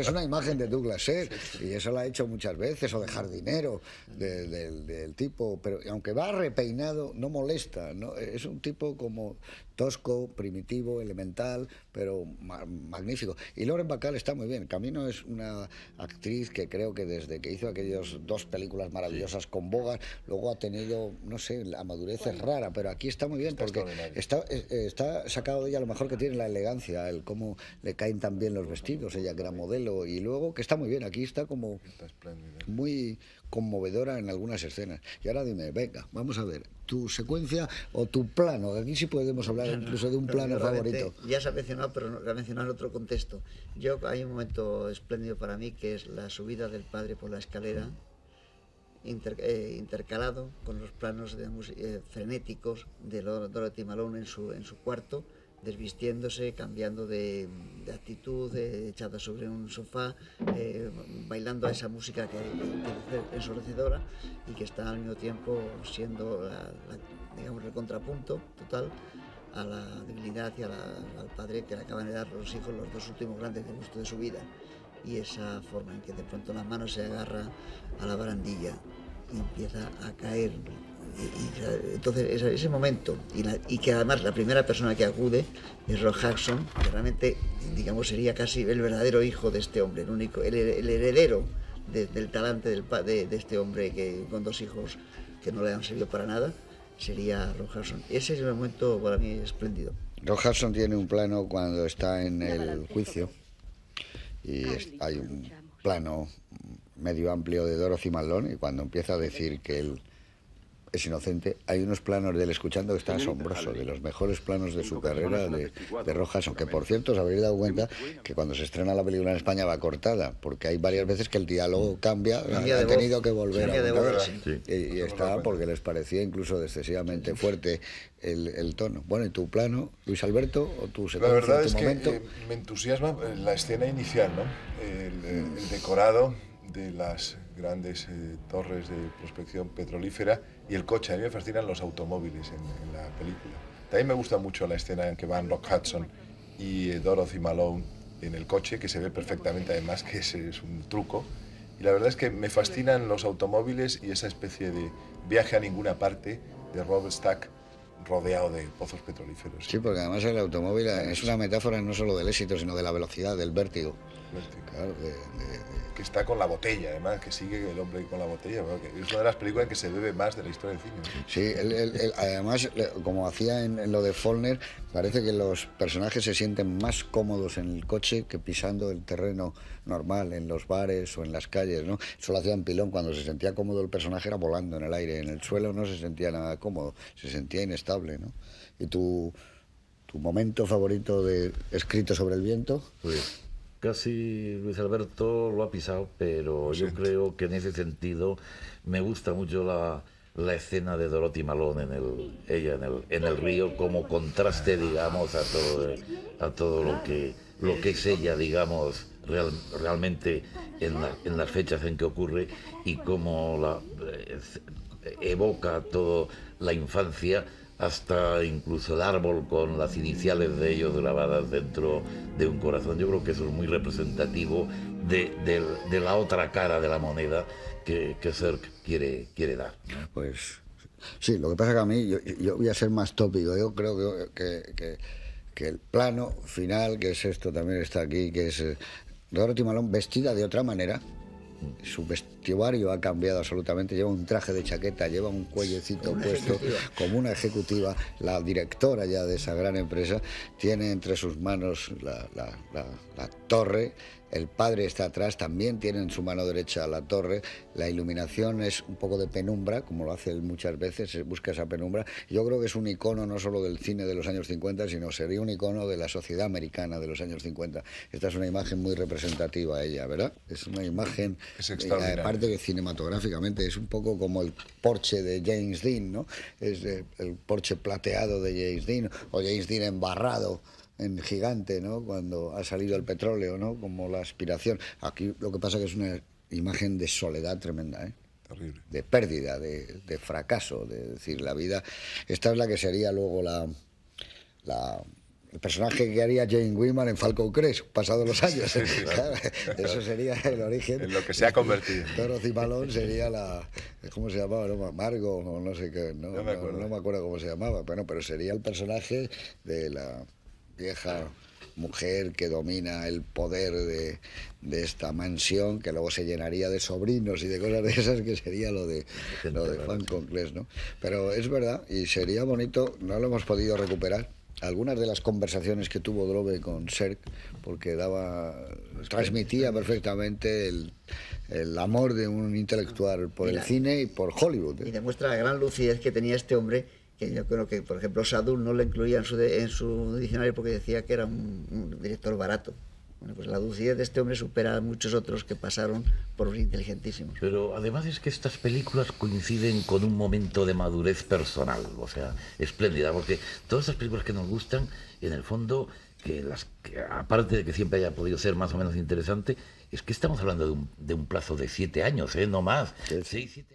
es
una imagen de Douglas Air, y eso la ha hecho muchas veces, o de jardinero, del tipo, pero aunque va repeinado, no molesta. ¿no? Es un tipo como tosco, primitivo, elemental pero magnífico. Y Loren Bacall está muy bien. Camino es una actriz que creo que desde que hizo aquellas dos películas maravillosas con Bogas, luego ha tenido, no sé, la madurez es rara, pero aquí está muy bien porque eh, eh, está, sacado de ella lo mejor que tiene la elegancia, el cómo le caen tan bien los vestidos, ella que era modelo, y luego que está muy bien, aquí está como muy conmovedora en algunas escenas. Y ahora dime, venga, vamos a ver, tu secuencia o tu plano, aquí sí podemos hablar incluso de un plano favorito.
Ya se ha mencionado, pero no, ha mencionado otro contexto. Yo, hay un momento espléndido para mí que es la subida del padre por la escalera, eh, intercalado con los planos de, eh, frenéticos de Dorothy Malone en su, en su cuarto desvistiéndose, cambiando de, actitud, eh, echada sobre un sofá, eh, bailando a esa música que, que, es ensordecedora y que está al mismo tiempo siendo el contrapunto total a la debilidad y al padre que le acaban de dar los hijos los dos últimos grandes de gusto de su vida. Y esa forma en que de pronto la mano se agarra a la barandilla y empieza a caer entonces ese momento y, que además la primera persona que acude es Ron Jackson que realmente digamos sería casi el verdadero hijo de este hombre el único el, heredero del talante del, de, este hombre que con dos hijos que no le han servido para nada sería Ron Jackson ese es el momento para mí espléndido
Ron Jackson tiene un plano cuando está en el juicio y hay un plano medio amplio de Dorothy Malone y cuando empieza a decir que él inocente. Hay unos planos del escuchando que está asombroso, de los mejores planos de su carrera de, Rojas, aunque por cierto os habréis dado cuenta que cuando se estrena la película en España va cortada, porque hay varias veces que el diálogo mm. cambia, y tenido que volver a volver y, está porque les parecía incluso excesivamente fuerte el, tono. Bueno, ¿y tu plano, Luis Alberto, o tu La verdad es que eh,
me entusiasma eh, la escena inicial, ¿no? el, eh, decorado de las grandes torres de prospección petrolífera y el coche. A mí me fascinan los automóviles en, la película. También me gusta mucho la escena en que van Rock Hudson y eh, Dorothy Malone en el coche, que se ve perfectamente además que ese es un truco. Y la verdad es que me fascinan los automóviles y esa especie de viaje a ninguna parte de Robert Stack rodeado de pozos petrolíferos. Sí,
porque además el automóvil es una metáfora no solo del éxito, sino de la velocidad, del vértigo
que está con la botella, además, que sigue el hombre con la botella. es una de las películas en que se bebe más de la historia del cine. Sí,
además, como hacía en, lo de Follner, parece que los personajes se sienten más cómodos en el coche que pisando el terreno normal, en los bares o en las calles. ¿no? Eso lo hacía Pilón, cuando se sentía cómodo el personaje era volando en el aire, en el suelo no se sentía nada cómodo, se sentía inestable. ¿no? Y tu, tu momento favorito de escrito sobre el viento
casi Luis Alberto lo ha pisado, pero yo creo que en ese sentido me gusta mucho la, escena de Dorothy Malone en el, ella en el, en el río como contraste, digamos, a todo, a todo lo, que, lo que es ella, digamos, realmente en, las fechas en que ocurre y cómo la, eh, evoca todo la infancia hasta incluso el árbol con las iniciales de ellos grabadas dentro de un corazón. Yo creo que eso es muy representativo de, la otra cara de la moneda que, que quiere, quiere dar. Pues
sí, lo que pasa que a mí, yo, voy a ser más tópico, yo creo que, que, el plano final, que es esto, también está aquí, que es eh, Dorothy Malone vestida de otra manera, mm. su vestuario ha cambiado absolutamente, lleva un traje de chaqueta, lleva un cuellecito puesto como una ejecutiva, la directora ya de esa gran empresa, tiene entre sus manos la, torre el padre está atrás, también tiene en su mano derecha la torre, la iluminación es un poco de penumbra, como lo hace muchas veces, busca esa penumbra. Yo creo que es un icono no solo del cine de los años 50, sino sería un icono de la sociedad americana de los años 50. Esta es una imagen muy representativa ella, ¿verdad? Es una imagen... Es eh, extraordinaria que cinematográficamente es un poco como el porche de James Dean, ¿no? Es el porche plateado de James Dean o James Dean embarrado en gigante, ¿no? Cuando ha salido el petróleo, ¿no? Como la aspiración. Aquí lo que pasa que es una imagen de soledad tremenda, ¿eh? Terrible. De pérdida, de, de fracaso, de decir, la vida. Esta es la que sería luego la, la el personaje que haría Jane Wyman en Falcon Crest, pasados los años. ¿eh? Eso sería el origen. En lo que se ha convertido. y Balón sería la. ¿Cómo se llamaba? No, Margo, no, no sé qué. No, me acuerdo. no, me acuerdo. cómo se llamaba. Bueno, pero sería el personaje de la vieja mujer que domina el poder de, de, esta mansión, que luego se llenaría de sobrinos y de cosas de esas, que sería lo de, lo de ¿no? Pero es verdad, y sería bonito, no lo hemos podido recuperar, algunas de las conversaciones que tuvo Drobe con Serk, porque daba, transmitía perfectamente el, amor de un intelectual por el cine y por Hollywood. ¿eh? Y
demuestra la gran lucidez que tenía este hombre, que yo creo que, por ejemplo, Sadul no lo incluía en su, en su diccionario porque decía que era un director barato. Bueno, pues la lucidez de este hombre supera a muchos
otros que pasaron por inteligentísimos. Pero además es que estas películas coinciden con un momento de madurez personal, o sea, espléndida, porque todas estas películas que nos gustan, en el fondo, que las aparte de que siempre haya podido ser más o menos interesante, es que estamos hablando de un, plazo de siete años, ¿eh? no más. Sí.